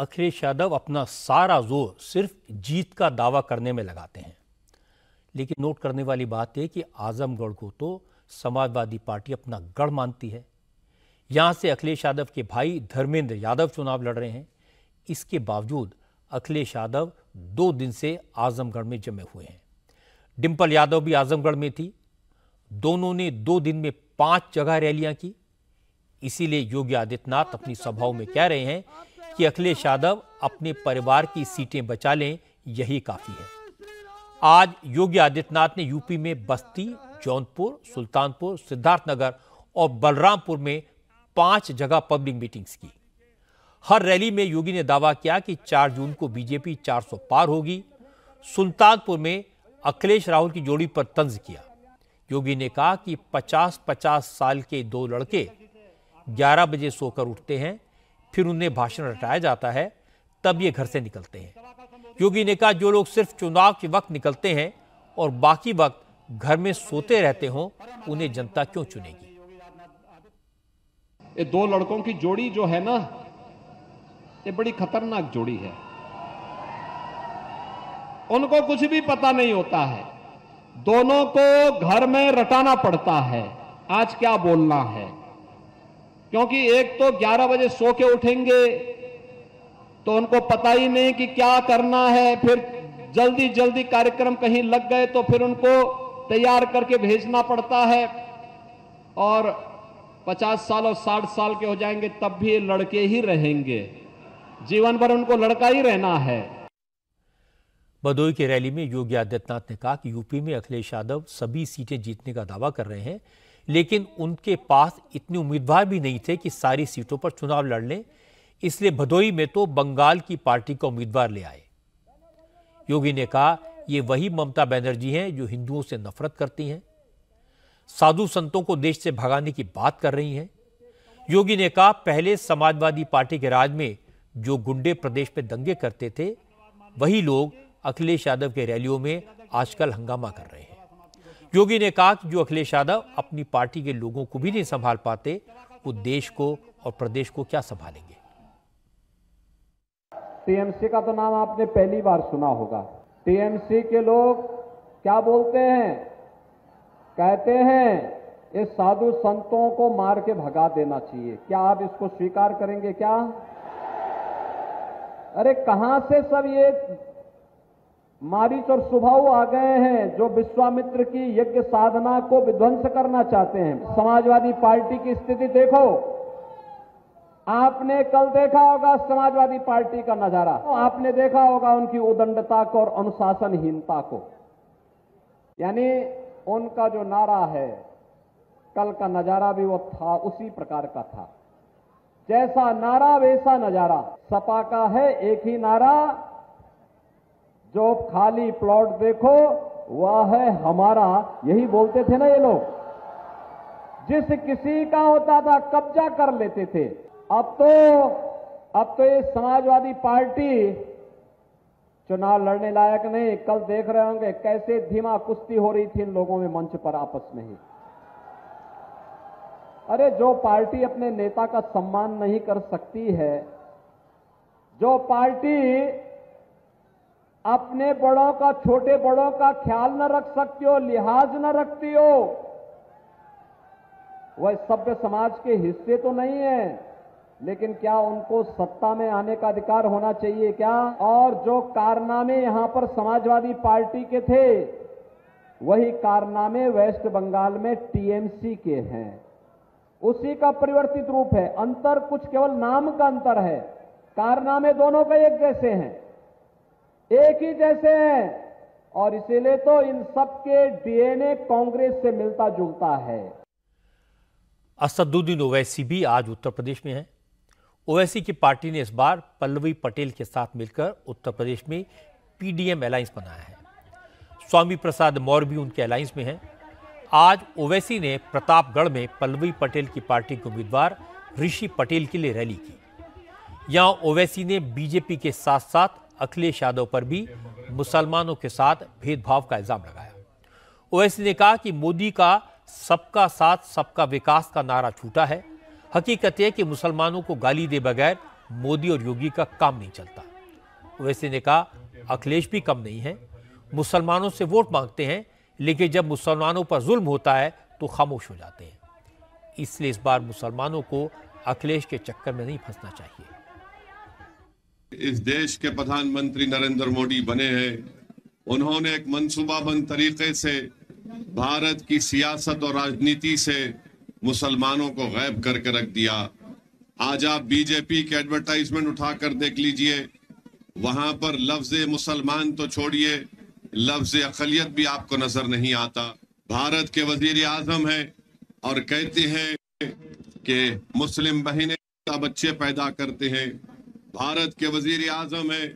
अखिलेश यादव अपना सारा जोर सिर्फ जीत का दावा करने में लगाते हैं लेकिन नोट करने वाली बात यह कि आजमगढ़ को तो समाजवादी पार्टी अपना गढ़ मानती है यहां से अखिलेश यादव के भाई धर्मेंद्र यादव चुनाव लड़ रहे हैं इसके बावजूद अखिलेश यादव दो दिन से आजमगढ़ में जमे हुए हैं डिम्पल यादव भी आजमगढ़ में थी दोनों ने दो दिन में पांच जगह रैलियां की इसीलिए योगी आदित्यनाथ अपनी सभाओं में कह रहे हैं कि अखिलेश यादव अपने परिवार की सीटें बचा लें यही काफी है आज योगी आदित्यनाथ ने यूपी में बस्ती जौनपुर सुल्तानपुर सिद्धार्थनगर और बलरामपुर में पांच जगह पब्लिक मीटिंग्स की हर रैली में योगी ने दावा किया कि 4 जून को बीजेपी 400 पार होगी सुल्तानपुर में अखिलेश राहुल की जोड़ी पर तंज किया योगी ने कहा कि 50-50 साल के दो लड़के 11 बजे सोकर उठते हैं फिर उन्हें भाषण हटाया जाता है तब ये घर से निकलते हैं योगी ने कहा जो लोग सिर्फ चुनाव के वक्त निकलते हैं और बाकी वक्त घर में सोते रहते हों उन्हें जनता क्यों चुनेगी ये दो लड़कों की जोड़ी जो है ना ये बड़ी खतरनाक जोड़ी है उनको कुछ भी पता नहीं होता है दोनों को घर में रटाना पड़ता है आज क्या बोलना है क्योंकि एक तो 11 बजे सो के उठेंगे तो उनको पता ही नहीं कि क्या करना है फिर जल्दी जल्दी कार्यक्रम कहीं लग गए तो फिर उनको तैयार करके भेजना पड़ता है और 50 साल और 60 साल के हो जाएंगे तब भी लड़के ही रहेंगे जीवन भर उनको लड़का ही रहना है भदोई की रैली में योगी आदित्यनाथ ने कहा कि यूपी में अखिलेश यादव सभी सीटें जीतने का दावा कर रहे हैं लेकिन उनके पास इतने उम्मीदवार भी नहीं थे कि सारी सीटों पर चुनाव लड़ लें इसलिए भदोई में तो बंगाल की पार्टी का उम्मीदवार ले आए योगी ने कहा ये वही ममता बनर्जी हैं जो हिंदुओं से नफरत करती हैं साधु संतों को देश से भगाने की बात कर रही हैं योगी ने कहा पहले समाजवादी पार्टी के राज में जो गुंडे प्रदेश में दंगे करते थे वही लोग अखिलेश यादव के रैलियों में आजकल हंगामा कर रहे हैं योगी ने कहा कि जो अखिलेश यादव अपनी पार्टी के लोगों को भी नहीं संभाल पाते वो देश को और प्रदेश को क्या संभालेंगे टीएमसी का तो नाम आपने पहली बार सुना होगा टीएमसी के लोग क्या बोलते हैं कहते हैं ये साधु संतों को मार के भगा देना चाहिए क्या आप इसको स्वीकार करेंगे क्या अरे कहां से सब ये मारीच और सुभाव आ गए हैं जो विश्वामित्र की यज्ञ साधना को विध्वंस करना चाहते हैं समाजवादी पार्टी की स्थिति देखो आपने कल देखा होगा समाजवादी पार्टी का नजारा आपने देखा होगा उनकी उदंडता को और अनुशासनहीनता को यानी उनका जो नारा है कल का नजारा भी वो था उसी प्रकार का था जैसा नारा वैसा नजारा सपा का है एक ही नारा जो खाली प्लॉट देखो वह है हमारा यही बोलते थे ना ये लोग जिस किसी का होता था कब्जा कर लेते थे अब तो अब तो ये समाजवादी पार्टी चुनाव लड़ने लायक नहीं कल देख रहे होंगे कैसे धीमा कुश्ती हो रही थी इन लोगों में मंच पर आपस में ही अरे जो पार्टी अपने नेता का सम्मान नहीं कर सकती है जो पार्टी अपने बड़ों का छोटे बड़ों का ख्याल न रख सकती हो लिहाज न रखती हो वह सभ्य समाज के हिस्से तो नहीं है लेकिन क्या उनको सत्ता में आने का अधिकार होना चाहिए क्या और जो कारनामे यहां पर समाजवादी पार्टी के थे वही कारनामे वेस्ट बंगाल में टीएमसी के हैं उसी का परिवर्तित रूप है अंतर कुछ केवल नाम का अंतर है कारनामे दोनों का एक जैसे हैं एक ही जैसे हैं और इसीलिए तो इन सब के डीएनए कांग्रेस से मिलता जुलता है असदुद्दीन ओवैसी भी आज उत्तर प्रदेश में है ओवैसी की पार्टी ने इस बार पल्लवी पटेल के साथ मिलकर उत्तर प्रदेश में पीडीएम अलायंस बनाया है स्वामी प्रसाद मौर्य भी उनके अलायंस में हैं आज ओवैसी ने प्रतापगढ़ में पल्लवी पटेल की पार्टी के उम्मीदवार ऋषि पटेल के लिए रैली की यहां ओवैसी ने बीजेपी के साथ साथ अखिलेश यादव पर भी मुसलमानों के साथ भेदभाव का इल्जाम लगाया ओवैसी ने कहा कि मोदी का सबका साथ सबका विकास का नारा छूटा है हकीकत यह कि मुसलमानों को गाली दे बगैर मोदी और योगी का काम नहीं चलता ओवैसी ने कहा अखिलेश भी कम नहीं है मुसलमानों से वोट मांगते हैं लेकिन जब मुसलमानों पर जुल्म होता है तो खामोश हो जाते हैं इसलिए इस बार मुसलमानों को अखिलेश के चक्कर में नहीं फंसना चाहिए इस देश के प्रधानमंत्री नरेंद्र मोदी बने हैं उन्होंने एक मनसूबाबंद तरीके से भारत की सियासत और राजनीति से मुसलमानों को गैब करके रख दिया आज आप बीजेपी के एडवर्टाइजमेंट उठाकर देख लीजिए वहां पर लफ्ज मुसलमान तो छोड़िए लफ्ज अकलियत भी आपको नजर नहीं आता भारत के वजीर आजम है और कहते हैं कि मुस्लिम बहने का बच्चे पैदा करते हैं भारत के वजीर आजम है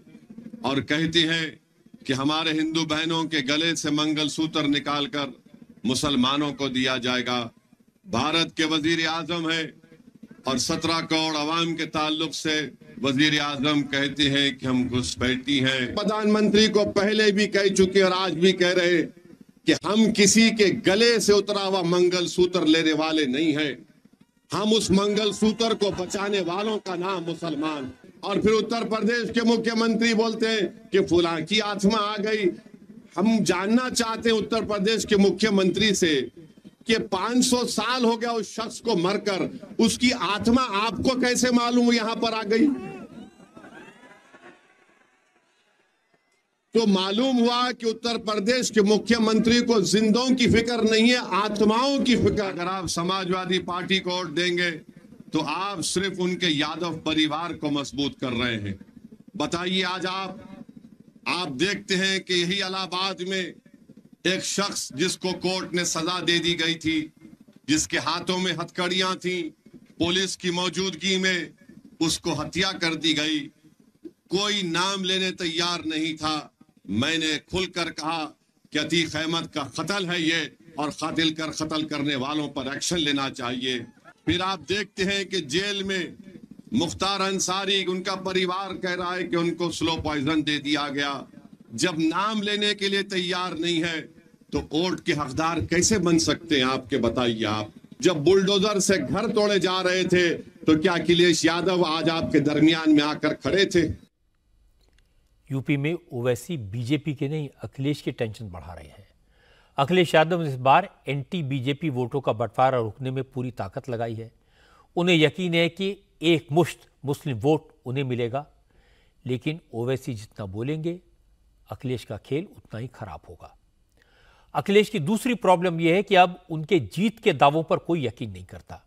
और कहती है कि हमारे हिंदू बहनों के गले से मंगल सूत्र निकालकर मुसलमानों को दिया जाएगा भारत के वजीर आजम है और सत्रह करोड़ अवाम के ताल्लुक से वजीर आजम कहते हैं कि हम घुसपैठी हैं प्रधानमंत्री को पहले भी कह चुके और आज भी कह रहे कि हम किसी के गले से उतरा हुआ मंगल सूत्र लेने वाले नहीं हैं हम उस मंगल सूत्र को बचाने वालों का नाम मुसलमान और फिर उत्तर प्रदेश के मुख्यमंत्री बोलते हैं कि फुला की आत्मा आ गई हम जानना चाहते हैं उत्तर प्रदेश के मुख्यमंत्री से कि 500 साल हो गया उस शख्स को मरकर उसकी आत्मा आपको कैसे मालूम यहां पर आ गई तो मालूम हुआ कि उत्तर प्रदेश के मुख्यमंत्री को जिंदों की फिक्र नहीं है आत्माओं की फिक्र अगर आप समाजवादी पार्टी को वोट देंगे तो आप सिर्फ उनके यादव परिवार को मजबूत कर रहे हैं बताइए आज आप आप देखते हैं कि यही इलाहाबाद में एक शख्स जिसको कोर्ट ने सजा दे दी गई थी जिसके हाथों में हथकड़ियां थी पुलिस की मौजूदगी में उसको हत्या कर दी गई कोई नाम लेने तैयार नहीं था मैंने खुलकर कहा कि अतीक अहमद का कतल है ये और कतिल कर कतल करने वालों पर एक्शन लेना चाहिए फिर आप देखते हैं कि जेल में मुख्तार अंसारी उनका परिवार कह रहा है कि उनको स्लो पॉइजन दे दिया गया जब नाम लेने के लिए तैयार नहीं है तो कोर्ट के हकदार कैसे बन सकते हैं आपके बताइए आप जब बुलडोजर से घर तोड़े जा रहे थे तो क्या अखिलेश यादव आज आपके दरमियान में आकर खड़े थे यूपी में ओवैसी बीजेपी के नहीं अखिलेश के टेंशन बढ़ा रहे हैं अखिलेश यादव ने इस बार एंटी बीजेपी वोटों का बंटवारा रोकने में पूरी ताकत लगाई है उन्हें यकीन है कि एक मुश्त मुस्लिम वोट उन्हें मिलेगा लेकिन ओवैसी जितना बोलेंगे अखिलेश का खेल उतना ही खराब होगा अखिलेश की दूसरी प्रॉब्लम यह है कि अब उनके जीत के दावों पर कोई यकीन नहीं करता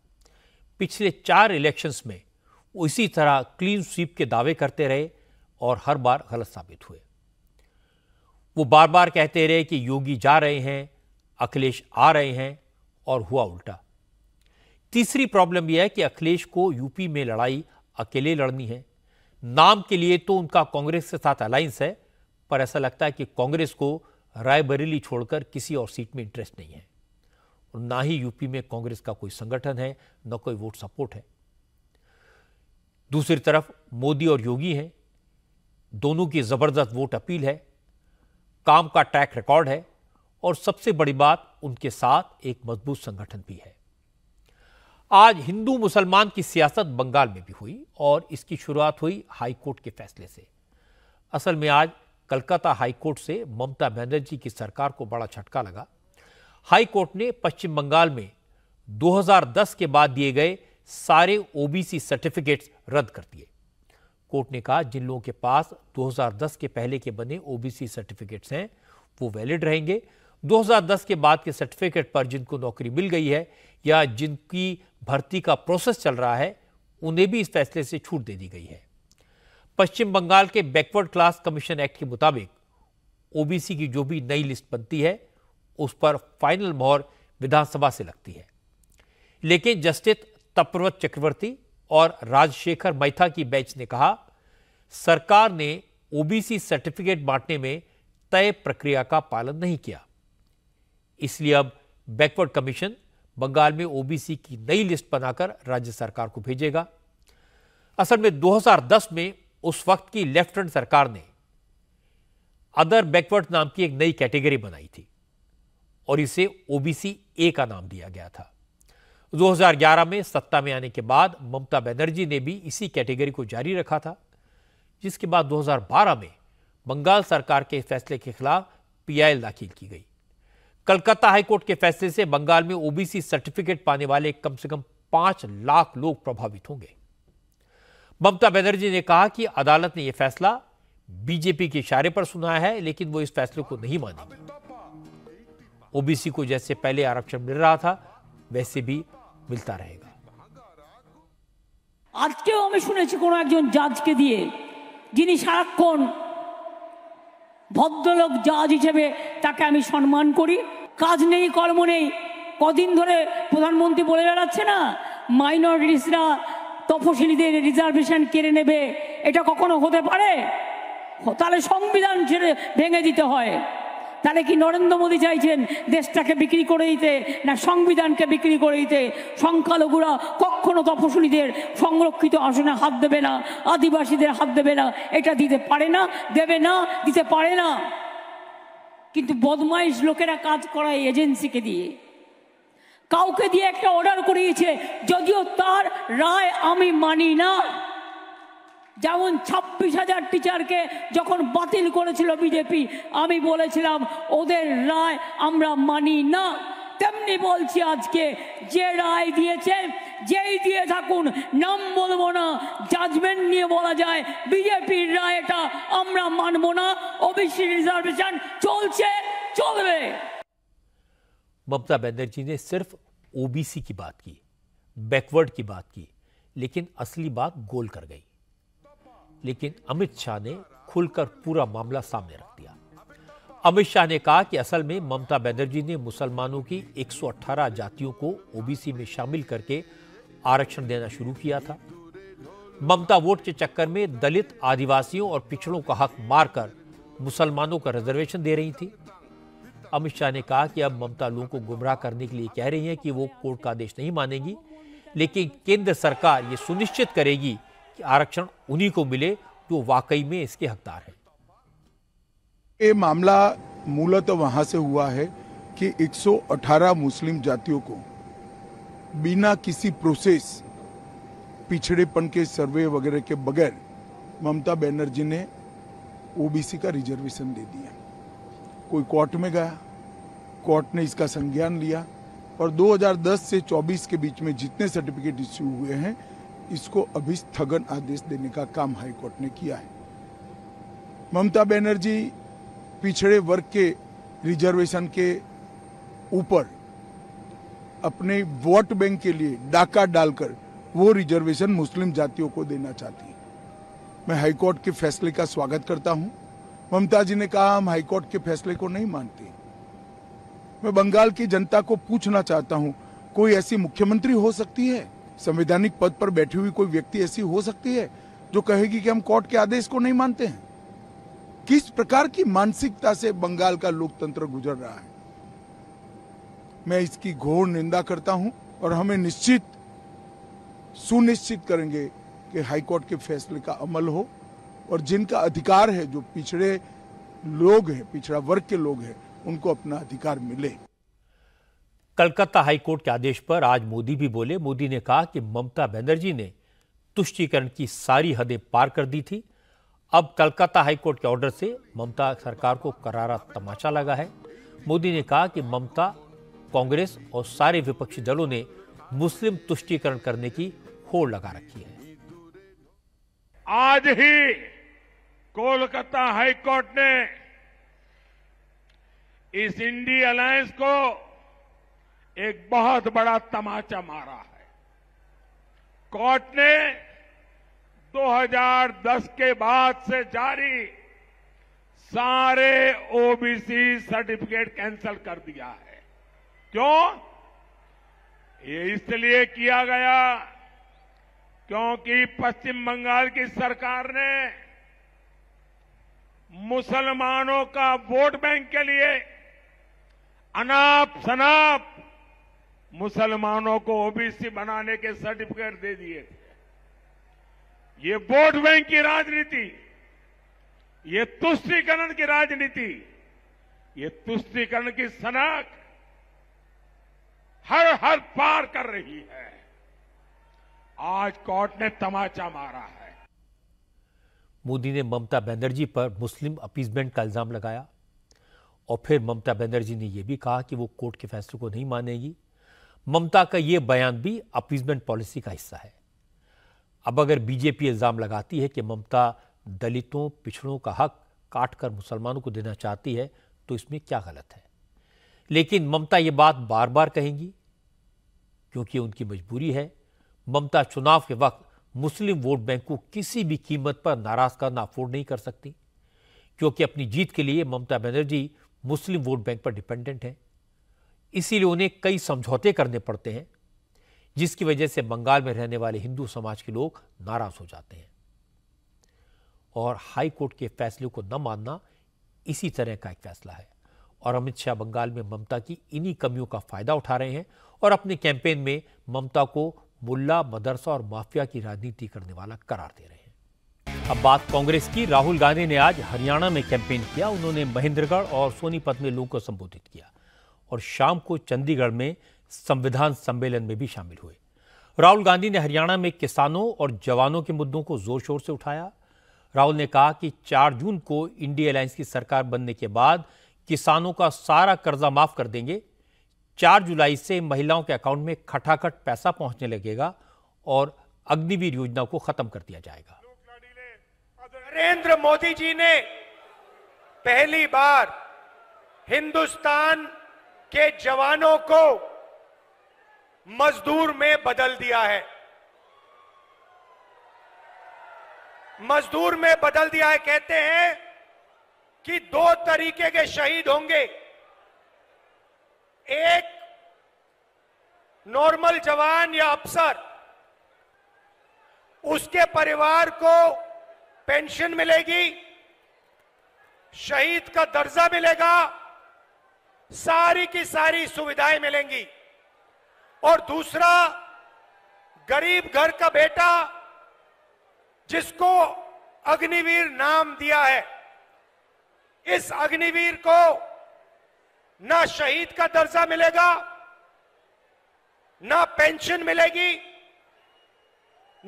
पिछले चार इलेक्शंस में वो इसी तरह क्लीन स्वीप के दावे करते रहे और हर बार गलत साबित हुए वो बार बार कहते रहे कि योगी जा रहे हैं अखिलेश आ रहे हैं और हुआ उल्टा तीसरी प्रॉब्लम यह है कि अखिलेश को यूपी में लड़ाई अकेले लड़नी है नाम के लिए तो उनका कांग्रेस के साथ अलायंस है पर ऐसा लगता है कि कांग्रेस को रायबरेली छोड़कर किसी और सीट में इंटरेस्ट नहीं है और ना ही यूपी में कांग्रेस का कोई संगठन है न कोई वोट सपोर्ट है दूसरी तरफ मोदी और योगी हैं दोनों की ज़बरदस्त वोट अपील है काम का ट्रैक रिकॉर्ड है और सबसे बड़ी बात उनके साथ एक मजबूत संगठन भी है आज हिंदू मुसलमान की सियासत बंगाल में भी हुई और इसकी शुरुआत हुई हाईकोर्ट के फैसले से असल में आज कलकत्ता हाईकोर्ट से ममता बनर्जी की सरकार को बड़ा झटका लगा हाईकोर्ट ने पश्चिम बंगाल में 2010 के बाद दिए गए सारे ओबीसी सर्टिफिकेट्स रद्द कर दिए कोर्ट ने कहा जिन लोगों के पास 2010 के पहले के बने ओबीसी सर्टिफिकेट्स हैं वो वैलिड रहेंगे 2010 के बाद के सर्टिफिकेट पर जिनको नौकरी मिल गई है या जिनकी भर्ती का प्रोसेस चल रहा है उन्हें भी इस फैसले से छूट दे दी गई है पश्चिम बंगाल के बैकवर्ड क्लास कमीशन एक्ट के मुताबिक ओबीसी की जो भी नई लिस्ट बनती है उस पर फाइनल मोहर विधानसभा से लगती है लेकिन जस्टिस तपर्वत चक्रवर्ती और राजशेखर मैथा की बेंच ने कहा सरकार ने ओबीसी सर्टिफिकेट बांटने में तय प्रक्रिया का पालन नहीं किया इसलिए अब बैकवर्ड कमीशन बंगाल में ओबीसी की नई लिस्ट बनाकर राज्य सरकार को भेजेगा असल में 2010 में उस वक्त की लेफ्टिनेंट सरकार ने अदर बैकवर्ड नाम की एक नई कैटेगरी बनाई थी और इसे ओबीसी ए का नाम दिया गया था 2011 में सत्ता में आने के बाद ममता बनर्जी ने भी इसी कैटेगरी को जारी रखा था जिसके बाद 2012 में बंगाल सरकार के फैसले के खिलाफ पीआईएल दाखिल की गई कलकत्ता हाईकोर्ट के फैसले से बंगाल में ओबीसी सर्टिफिकेट पाने वाले कम से कम पांच लाख लोग प्रभावित होंगे ममता बनर्जी ने कहा कि अदालत ने यह फैसला बीजेपी के इशारे पर सुना है लेकिन वो इस फैसले को नहीं मानेगी ओबीसी को जैसे पहले आरक्षण मिल रहा था वैसे भी মিলতা रहेगा আজকেও আমি শুনেছি কোনো একজন জাজকে দিয়ে যিনি সারাক্ষণ ভদ্রলোক জাজ হিসেবে তাকে আমি সম্মান করি কাজ নেই কর্ম নেই কদিন ধরে প্রধানমন্ত্রী বলে বেড়াচ্ছে না মাইনরিটিসরা তফসিলিদের রিজার্ভেশন কেড়ে নেবে এটা কখনো হতে পারে তাহলে সংবিধান ছেড়ে ভেঙে দিতে হয় তাহলে কি নরেন্দ্র মোদী চাইছেন দেশটাকে বিক্রি করে দিতে না সংবিধানকে বিক্রি করে দিতে সংখ্যালঘুরা কখনো তপশিলীদের সংরক্ষিত আসনে হাত দেবে না আদিবাসীদের হাত দেবে না এটা দিতে পারে না দেবে না দিতে পারে না কিন্তু বদমাইশ লোকেরা কাজ করায় এজেন্সিকে দিয়ে কাউকে দিয়ে একটা অর্ডার করিয়েছে যদিও তার রায় আমি মানি না যেমন ছাব্বিশ হাজার টিচারকে যখন বাতিল করেছিল বিজেপি আমি বলেছিলাম ওদের রায় আমরা মানি না তেমনি বলছি আজকে যে রায় দিয়েছে যেই দিয়ে থাকুন নাম বলবো না জাজমেন্ট নিয়ে বলা যায় বিজেপির রায় এটা আমরা মানব না ওবিসি রিজার্ভেশন চলছে চলবে মমতা ব্যানার্জি নে সিফ ওবিসি কি বাত কী ব্যাকওয়ার্ড কি বাত কী লেকিন আসলি বাত গোল কর গই लेकिन अमित शाह ने खुलकर पूरा मामला सामने रख दिया अमित शाह ने कहा कि असल में ममता बनर्जी ने मुसलमानों की 118 जातियों को ओबीसी में शामिल करके आरक्षण देना शुरू किया था ममता वोट के चक्कर में दलित आदिवासियों और पिछड़ों का हक मारकर मुसलमानों का रिजर्वेशन दे रही थी अमित शाह ने कहा कि अब ममता लोगों को गुमराह करने के लिए कह रही है कि वो कोर्ट का आदेश नहीं मानेगी लेकिन केंद्र सरकार ये सुनिश्चित करेगी कि आरक्षण उन्हीं को मिले जो वाकई में इसके हकदार हैं ये मामला मूलत तो वहां से हुआ है कि 118 मुस्लिम जातियों को बिना किसी प्रोसेस पिछड़ेपन के सर्वे वगैरह के बगैर ममता बनर्जी ने ओबीसी का रिजर्वेशन दे दिया कोई कोर्ट में गया कोर्ट ने इसका संज्ञान लिया और 2010 से 24 के बीच में जितने सर्टिफिकेट इश्यू हुए हैं इसको अभी स्थगन आदेश देने का काम हाईकोर्ट ने किया है ममता बनर्जी पिछड़े वर्ग के रिजर्वेशन के ऊपर अपने वोट बैंक के लिए डाका डालकर वो रिजर्वेशन मुस्लिम जातियों को देना चाहती है मैं हाईकोर्ट के फैसले का स्वागत करता हूं ममता जी ने कहा हम हाईकोर्ट के फैसले को नहीं मानते मैं बंगाल की जनता को पूछना चाहता हूं कोई ऐसी मुख्यमंत्री हो सकती है संवैधानिक पद पर बैठी हुई कोई व्यक्ति ऐसी हो सकती है जो कहेगी कि हम कोर्ट के आदेश को नहीं मानते हैं किस प्रकार की मानसिकता से बंगाल का लोकतंत्र गुजर रहा है मैं इसकी घोर निंदा करता हूं और हमें निश्चित सुनिश्चित करेंगे कि हाईकोर्ट के फैसले का अमल हो और जिनका अधिकार है जो पिछड़े लोग हैं पिछड़ा वर्ग के लोग हैं उनको अपना अधिकार मिले कलकत्ता हाईकोर्ट के आदेश पर आज मोदी भी बोले मोदी ने कहा कि ममता बनर्जी ने तुष्टीकरण की सारी हदें पार कर दी थी अब कलकत्ता हाईकोर्ट के ऑर्डर से ममता सरकार को करारा तमाचा लगा है मोदी ने कहा कि ममता कांग्रेस और सारे विपक्षी दलों ने मुस्लिम तुष्टीकरण करने की होड़ लगा रखी है आज ही कोलकाता हाईकोर्ट ने इस इंडी अलायंस को एक बहुत बड़ा तमाचा मारा है कोर्ट ने 2010 के बाद से जारी सारे ओबीसी सर्टिफिकेट कैंसिल कर दिया है क्यों ये इसलिए किया गया क्योंकि पश्चिम बंगाल की सरकार ने मुसलमानों का वोट बैंक के लिए अनाप शनाप मुसलमानों को ओबीसी बनाने के सर्टिफिकेट दे दिए थे ये वोट बैंक की राजनीति ये तुष्टीकरण की राजनीति ये तुष्टीकरण की सनाख हर हर पार कर रही है आज कोर्ट ने तमाचा मारा है मोदी ने ममता बनर्जी पर मुस्लिम अपीजमेंट का इल्ज़ाम लगाया और फिर ममता बनर्जी ने यह भी कहा कि वो कोर्ट के फैसले को नहीं मानेगी ममता का यह बयान भी अपीजमेंट पॉलिसी का हिस्सा है अब अगर बीजेपी इल्ज़ाम लगाती है कि ममता दलितों पिछड़ों का हक काट कर मुसलमानों को देना चाहती है तो इसमें क्या गलत है लेकिन ममता ये बात बार बार कहेंगी क्योंकि उनकी मजबूरी है ममता चुनाव के वक्त मुस्लिम वोट बैंक को किसी भी कीमत पर नाराज करना अफोर्ड नहीं कर सकती क्योंकि अपनी जीत के लिए Mamata Banerjee Muslim vote bank पर डिपेंडेंट हैं इसीलिए उन्हें कई समझौते करने पड़ते हैं जिसकी वजह से बंगाल में रहने वाले हिंदू समाज के लोग नाराज हो जाते हैं और हाई कोर्ट के फैसले को न मानना इसी तरह का एक फैसला है और अमित शाह बंगाल में ममता की इन्हीं कमियों का फायदा उठा रहे हैं और अपने कैंपेन में ममता को मुल्ला मदरसा और माफिया की राजनीति करने वाला करार दे रहे हैं अब बात कांग्रेस की राहुल गांधी ने आज हरियाणा में कैंपेन किया उन्होंने महेंद्रगढ़ और सोनीपत में लोगों को संबोधित किया और शाम को चंडीगढ़ में संविधान सम्मेलन में भी शामिल हुए राहुल गांधी ने हरियाणा में किसानों और जवानों के मुद्दों को जोर शोर से उठाया राहुल ने कहा कि 4 जून को इंडिया अलायंस की सरकार बनने के बाद किसानों का सारा कर्जा माफ कर देंगे 4 जुलाई से महिलाओं के अकाउंट में खटाखट पैसा पहुंचने लगेगा और अग्निवीर योजना को खत्म कर दिया जाएगा नरेंद्र मोदी जी ने पहली बार हिंदुस्तान के जवानों को मजदूर में बदल दिया है मजदूर में बदल दिया है कहते हैं कि दो तरीके के शहीद होंगे एक नॉर्मल जवान या अफसर उसके परिवार को पेंशन मिलेगी शहीद का दर्जा मिलेगा सारी की सारी सुविधाएं मिलेंगी और दूसरा गरीब घर का बेटा जिसको अग्निवीर नाम दिया है इस अग्निवीर को ना शहीद का दर्जा मिलेगा ना पेंशन मिलेगी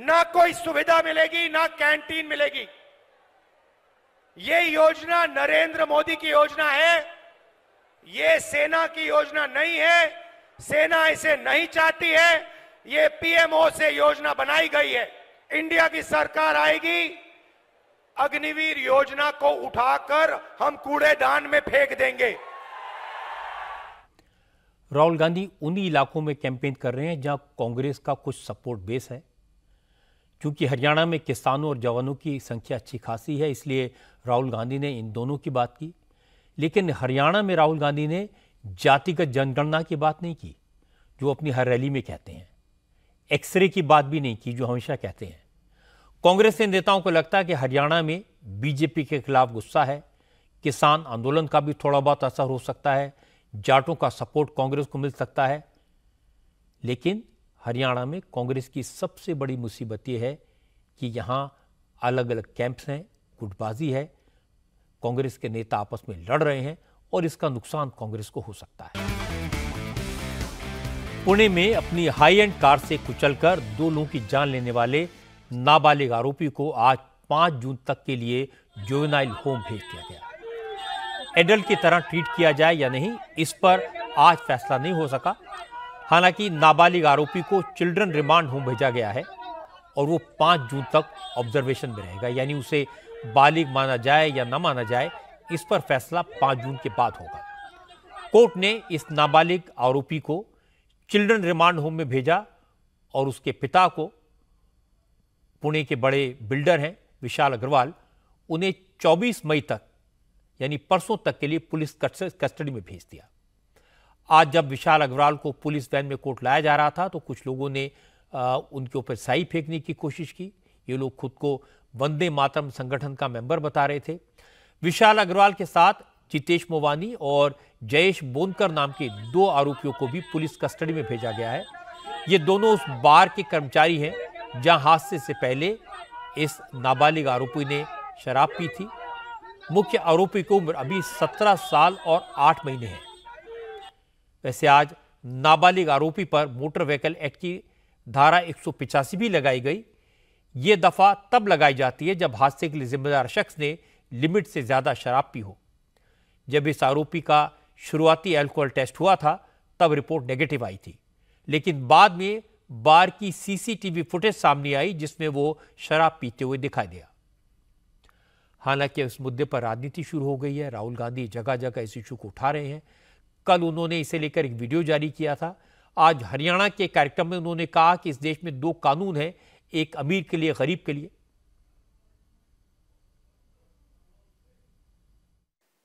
ना कोई सुविधा मिलेगी ना कैंटीन मिलेगी ये योजना नरेंद्र मोदी की योजना है ये सेना की योजना नहीं है सेना इसे नहीं चाहती है ये पीएमओ से योजना बनाई गई है इंडिया की सरकार आएगी अग्निवीर योजना को उठाकर हम कूड़ेदान में फेंक देंगे राहुल गांधी उन्हीं इलाकों में कैंपेन कर रहे हैं जहां कांग्रेस का कुछ सपोर्ट बेस है क्योंकि हरियाणा में किसानों और जवानों की संख्या अच्छी खासी है इसलिए राहुल गांधी ने इन दोनों की बात की लेकिन हरियाणा में राहुल गांधी ने जातिगत जनगणना की बात नहीं की जो अपनी हर रैली में कहते हैं एक्सरे की बात भी नहीं की जो हमेशा कहते हैं कांग्रेस के नेताओं को लगता है कि हरियाणा में बीजेपी के खिलाफ गुस्सा है किसान आंदोलन का भी थोड़ा बहुत असर हो सकता है जाटों का सपोर्ट कांग्रेस को मिल सकता है लेकिन हरियाणा में कांग्रेस की सबसे बड़ी मुसीबत यह है कि यहाँ अलग अलग कैंप्स हैं गुटबाजी है कांग्रेस के नेता आपस में लड़ रहे हैं और इसका नुकसान कांग्रेस को हो सकता है पुणे में अपनी हाई एंड कार से कुचलकर दो लोगों की जान लेने वाले नाबालिग आरोपी को आज पांच जून तक के लिए जोवेनाइल होम भेज दिया गया एडल्ट की तरह ट्रीट किया जाए या नहीं इस पर आज फैसला नहीं हो सका हालांकि नाबालिग आरोपी को चिल्ड्रन रिमांड होम भेजा गया है और वो पाँच जून तक ऑब्जर्वेशन में रहेगा यानी उसे बालिग माना जाए या न माना जाए इस पर फैसला पाँच जून के बाद होगा कोर्ट ने इस नाबालिग आरोपी को चिल्ड्रन रिमांड होम में भेजा और उसके पिता को पुणे के बड़े बिल्डर हैं विशाल अग्रवाल उन्हें 24 मई तक यानी परसों तक के लिए पुलिस कस्टडी में भेज दिया आज जब विशाल अग्रवाल को पुलिस वैन में कोर्ट लाया जा रहा था तो कुछ लोगों ने आ, उनके ऊपर साई फेंकने की कोशिश की ये लोग खुद को वंदे मातरम संगठन का मेंबर बता रहे थे विशाल अग्रवाल के साथ जितेश मोवानी और जयेश बोनकर नाम के दो आरोपियों को भी पुलिस कस्टडी में भेजा गया है ये दोनों उस बार के कर्मचारी हैं जहां हादसे से पहले इस नाबालिग आरोपी ने शराब पी थी मुख्य आरोपी की उम्र अभी 17 साल और 8 महीने है वैसे आज नाबालिग आरोपी पर मोटर व्हीकल एक्ट की धारा एक भी लगाई गई ये दफ़ा तब लगाई जाती है जब हादसे के लिए जिम्मेदार शख्स ने लिमिट से ज़्यादा शराब पी हो जब इस आरोपी का शुरुआती एल्कोहल टेस्ट हुआ था तब रिपोर्ट नेगेटिव आई थी लेकिन बाद में बार की सीसीटीवी फुटेज सामने आई जिसमें वो शराब पीते हुए दिखाई दिया हालांकि इस मुद्दे पर राजनीति शुरू हो गई है राहुल गांधी जगह जगह इस इशू को उठा रहे हैं कल उन्होंने इसे लेकर एक वीडियो जारी किया था आज हरियाणा के कार्यक्रम में उन्होंने कहा कि इस देश में दो कानून हैं एक अमीर के लिए गरीब के लिए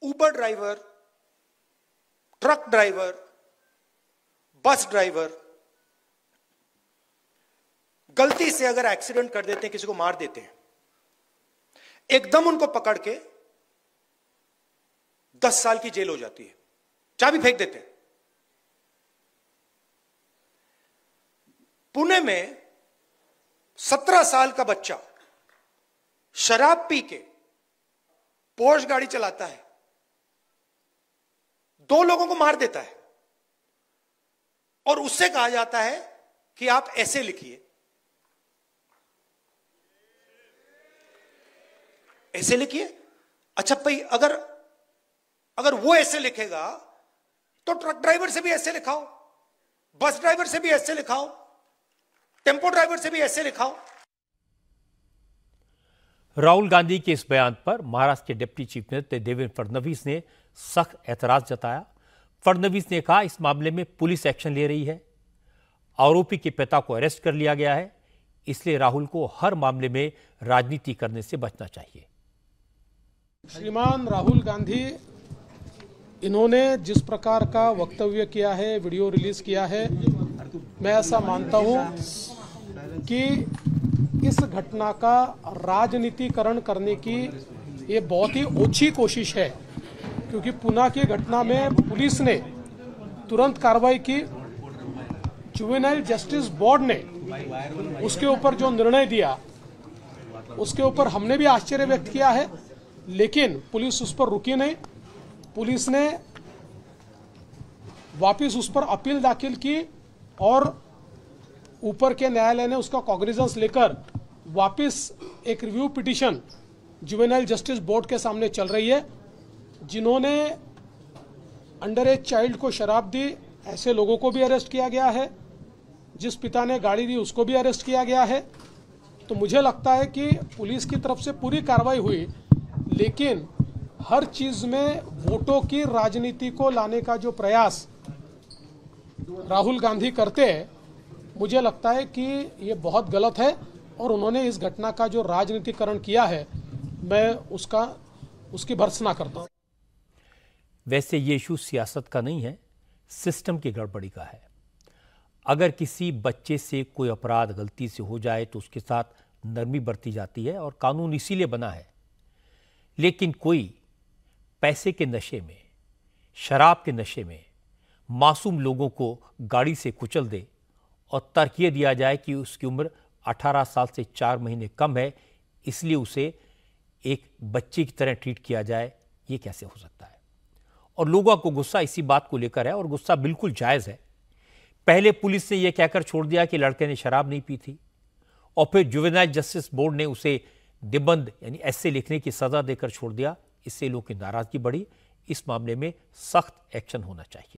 Uber driver truck driver bus driver गलती से अगर एक्सीडेंट कर देते हैं किसी को मार देते हैं एकदम उनको पकड़ के दस साल की जेल हो जाती है चाबी फेंक देते हैं पुणे में सत्रह साल का बच्चा शराब पी के पोर्श गाड़ी चलाता है दो लोगों को मार देता है और उससे कहा जाता है कि आप ऐसे लिखिए ऐसे लिखिए अच्छा भाई अगर अगर वो ऐसे लिखेगा तो ट्रक ड्राइवर से भी ऐसे लिखाओ बस ड्राइवर से भी ऐसे लिखाओ टेम्पो ड्राइवर से भी ऐसे लिखाओ राहुल गांधी के इस बयान पर महाराष्ट्र के deputy chief minister Devendra Fadnavis ने सख्त एतराज जताया फडणवीस ने कहा इस मामले में पुलिस एक्शन ले रही है आरोपी के पिता को अरेस्ट कर लिया गया है इसलिए राहुल को हर मामले में राजनीति करने से बचना चाहिए श्रीमान राहुल गांधी इन्होंने जिस प्रकार का वक्तव्य किया है वीडियो रिलीज किया है मैं ऐसा मानता हूं कि इस घटना का राजनीतिकरण करने की ये बहुत ही ओछी कोशिश है क्योंकि पुना की घटना में पुलिस ने तुरंत कार्रवाई की जुवेनाइल जस्टिस बोर्ड ने उसके ऊपर जो निर्णय दिया उसके ऊपर हमने भी आश्चर्य व्यक्त किया है लेकिन पुलिस उस पर रुकी नहीं पुलिस ने वापस उस पर अपील दाखिल की और ऊपर के न्यायालय ने उसका कॉग्निजेंस लेकर वापस एक review petition juvenile justice board के सामने चल रही है जिन्होंने अंडर एज चाइल्ड को शराब दी ऐसे लोगों को भी अरेस्ट किया गया है जिस पिता ने गाड़ी दी उसको भी अरेस्ट किया गया है तो मुझे लगता है कि पुलिस की तरफ से पूरी कार्रवाई हुई लेकिन हर चीज में वोटों की राजनीति को लाने का जो प्रयास राहुल गांधी करते हैं मुझे लगता है कि ये बहुत गलत है और उन्होंने इस घटना का जो राजनीतिकरण किया है मैं उसका उसकी भर्सना करता हूँ वैसे ये इशू सियासत का नहीं है सिस्टम की गड़बड़ी का है अगर किसी बच्चे से कोई अपराध गलती से हो जाए तो उसके साथ नरमी बरती जाती है और कानून इसीलिए बना है लेकिन कोई पैसे के नशे में शराब के नशे में मासूम लोगों को गाड़ी से कुचल दे और तर्क ये दिया जाए कि उसकी उम्र 18 साल से चार महीने कम है इसलिए उसे एक बच्चे की तरह ट्रीट किया जाए ये कैसे हो सकता है और लोगों को गुस्सा इसी बात को लेकर है और गुस्सा बिल्कुल जायज़ है पहले पुलिस ने यह कहकर छोड़ दिया कि लड़के ने शराब नहीं पी थी और फिर जुवेनाइल जस्टिस बोर्ड ने उसे निबंध यानी ऐसे लिखने की सज़ा देकर छोड़ दिया इससे लोगों की नाराज़गी बढ़ी इस मामले में सख्त एक्शन होना चाहिए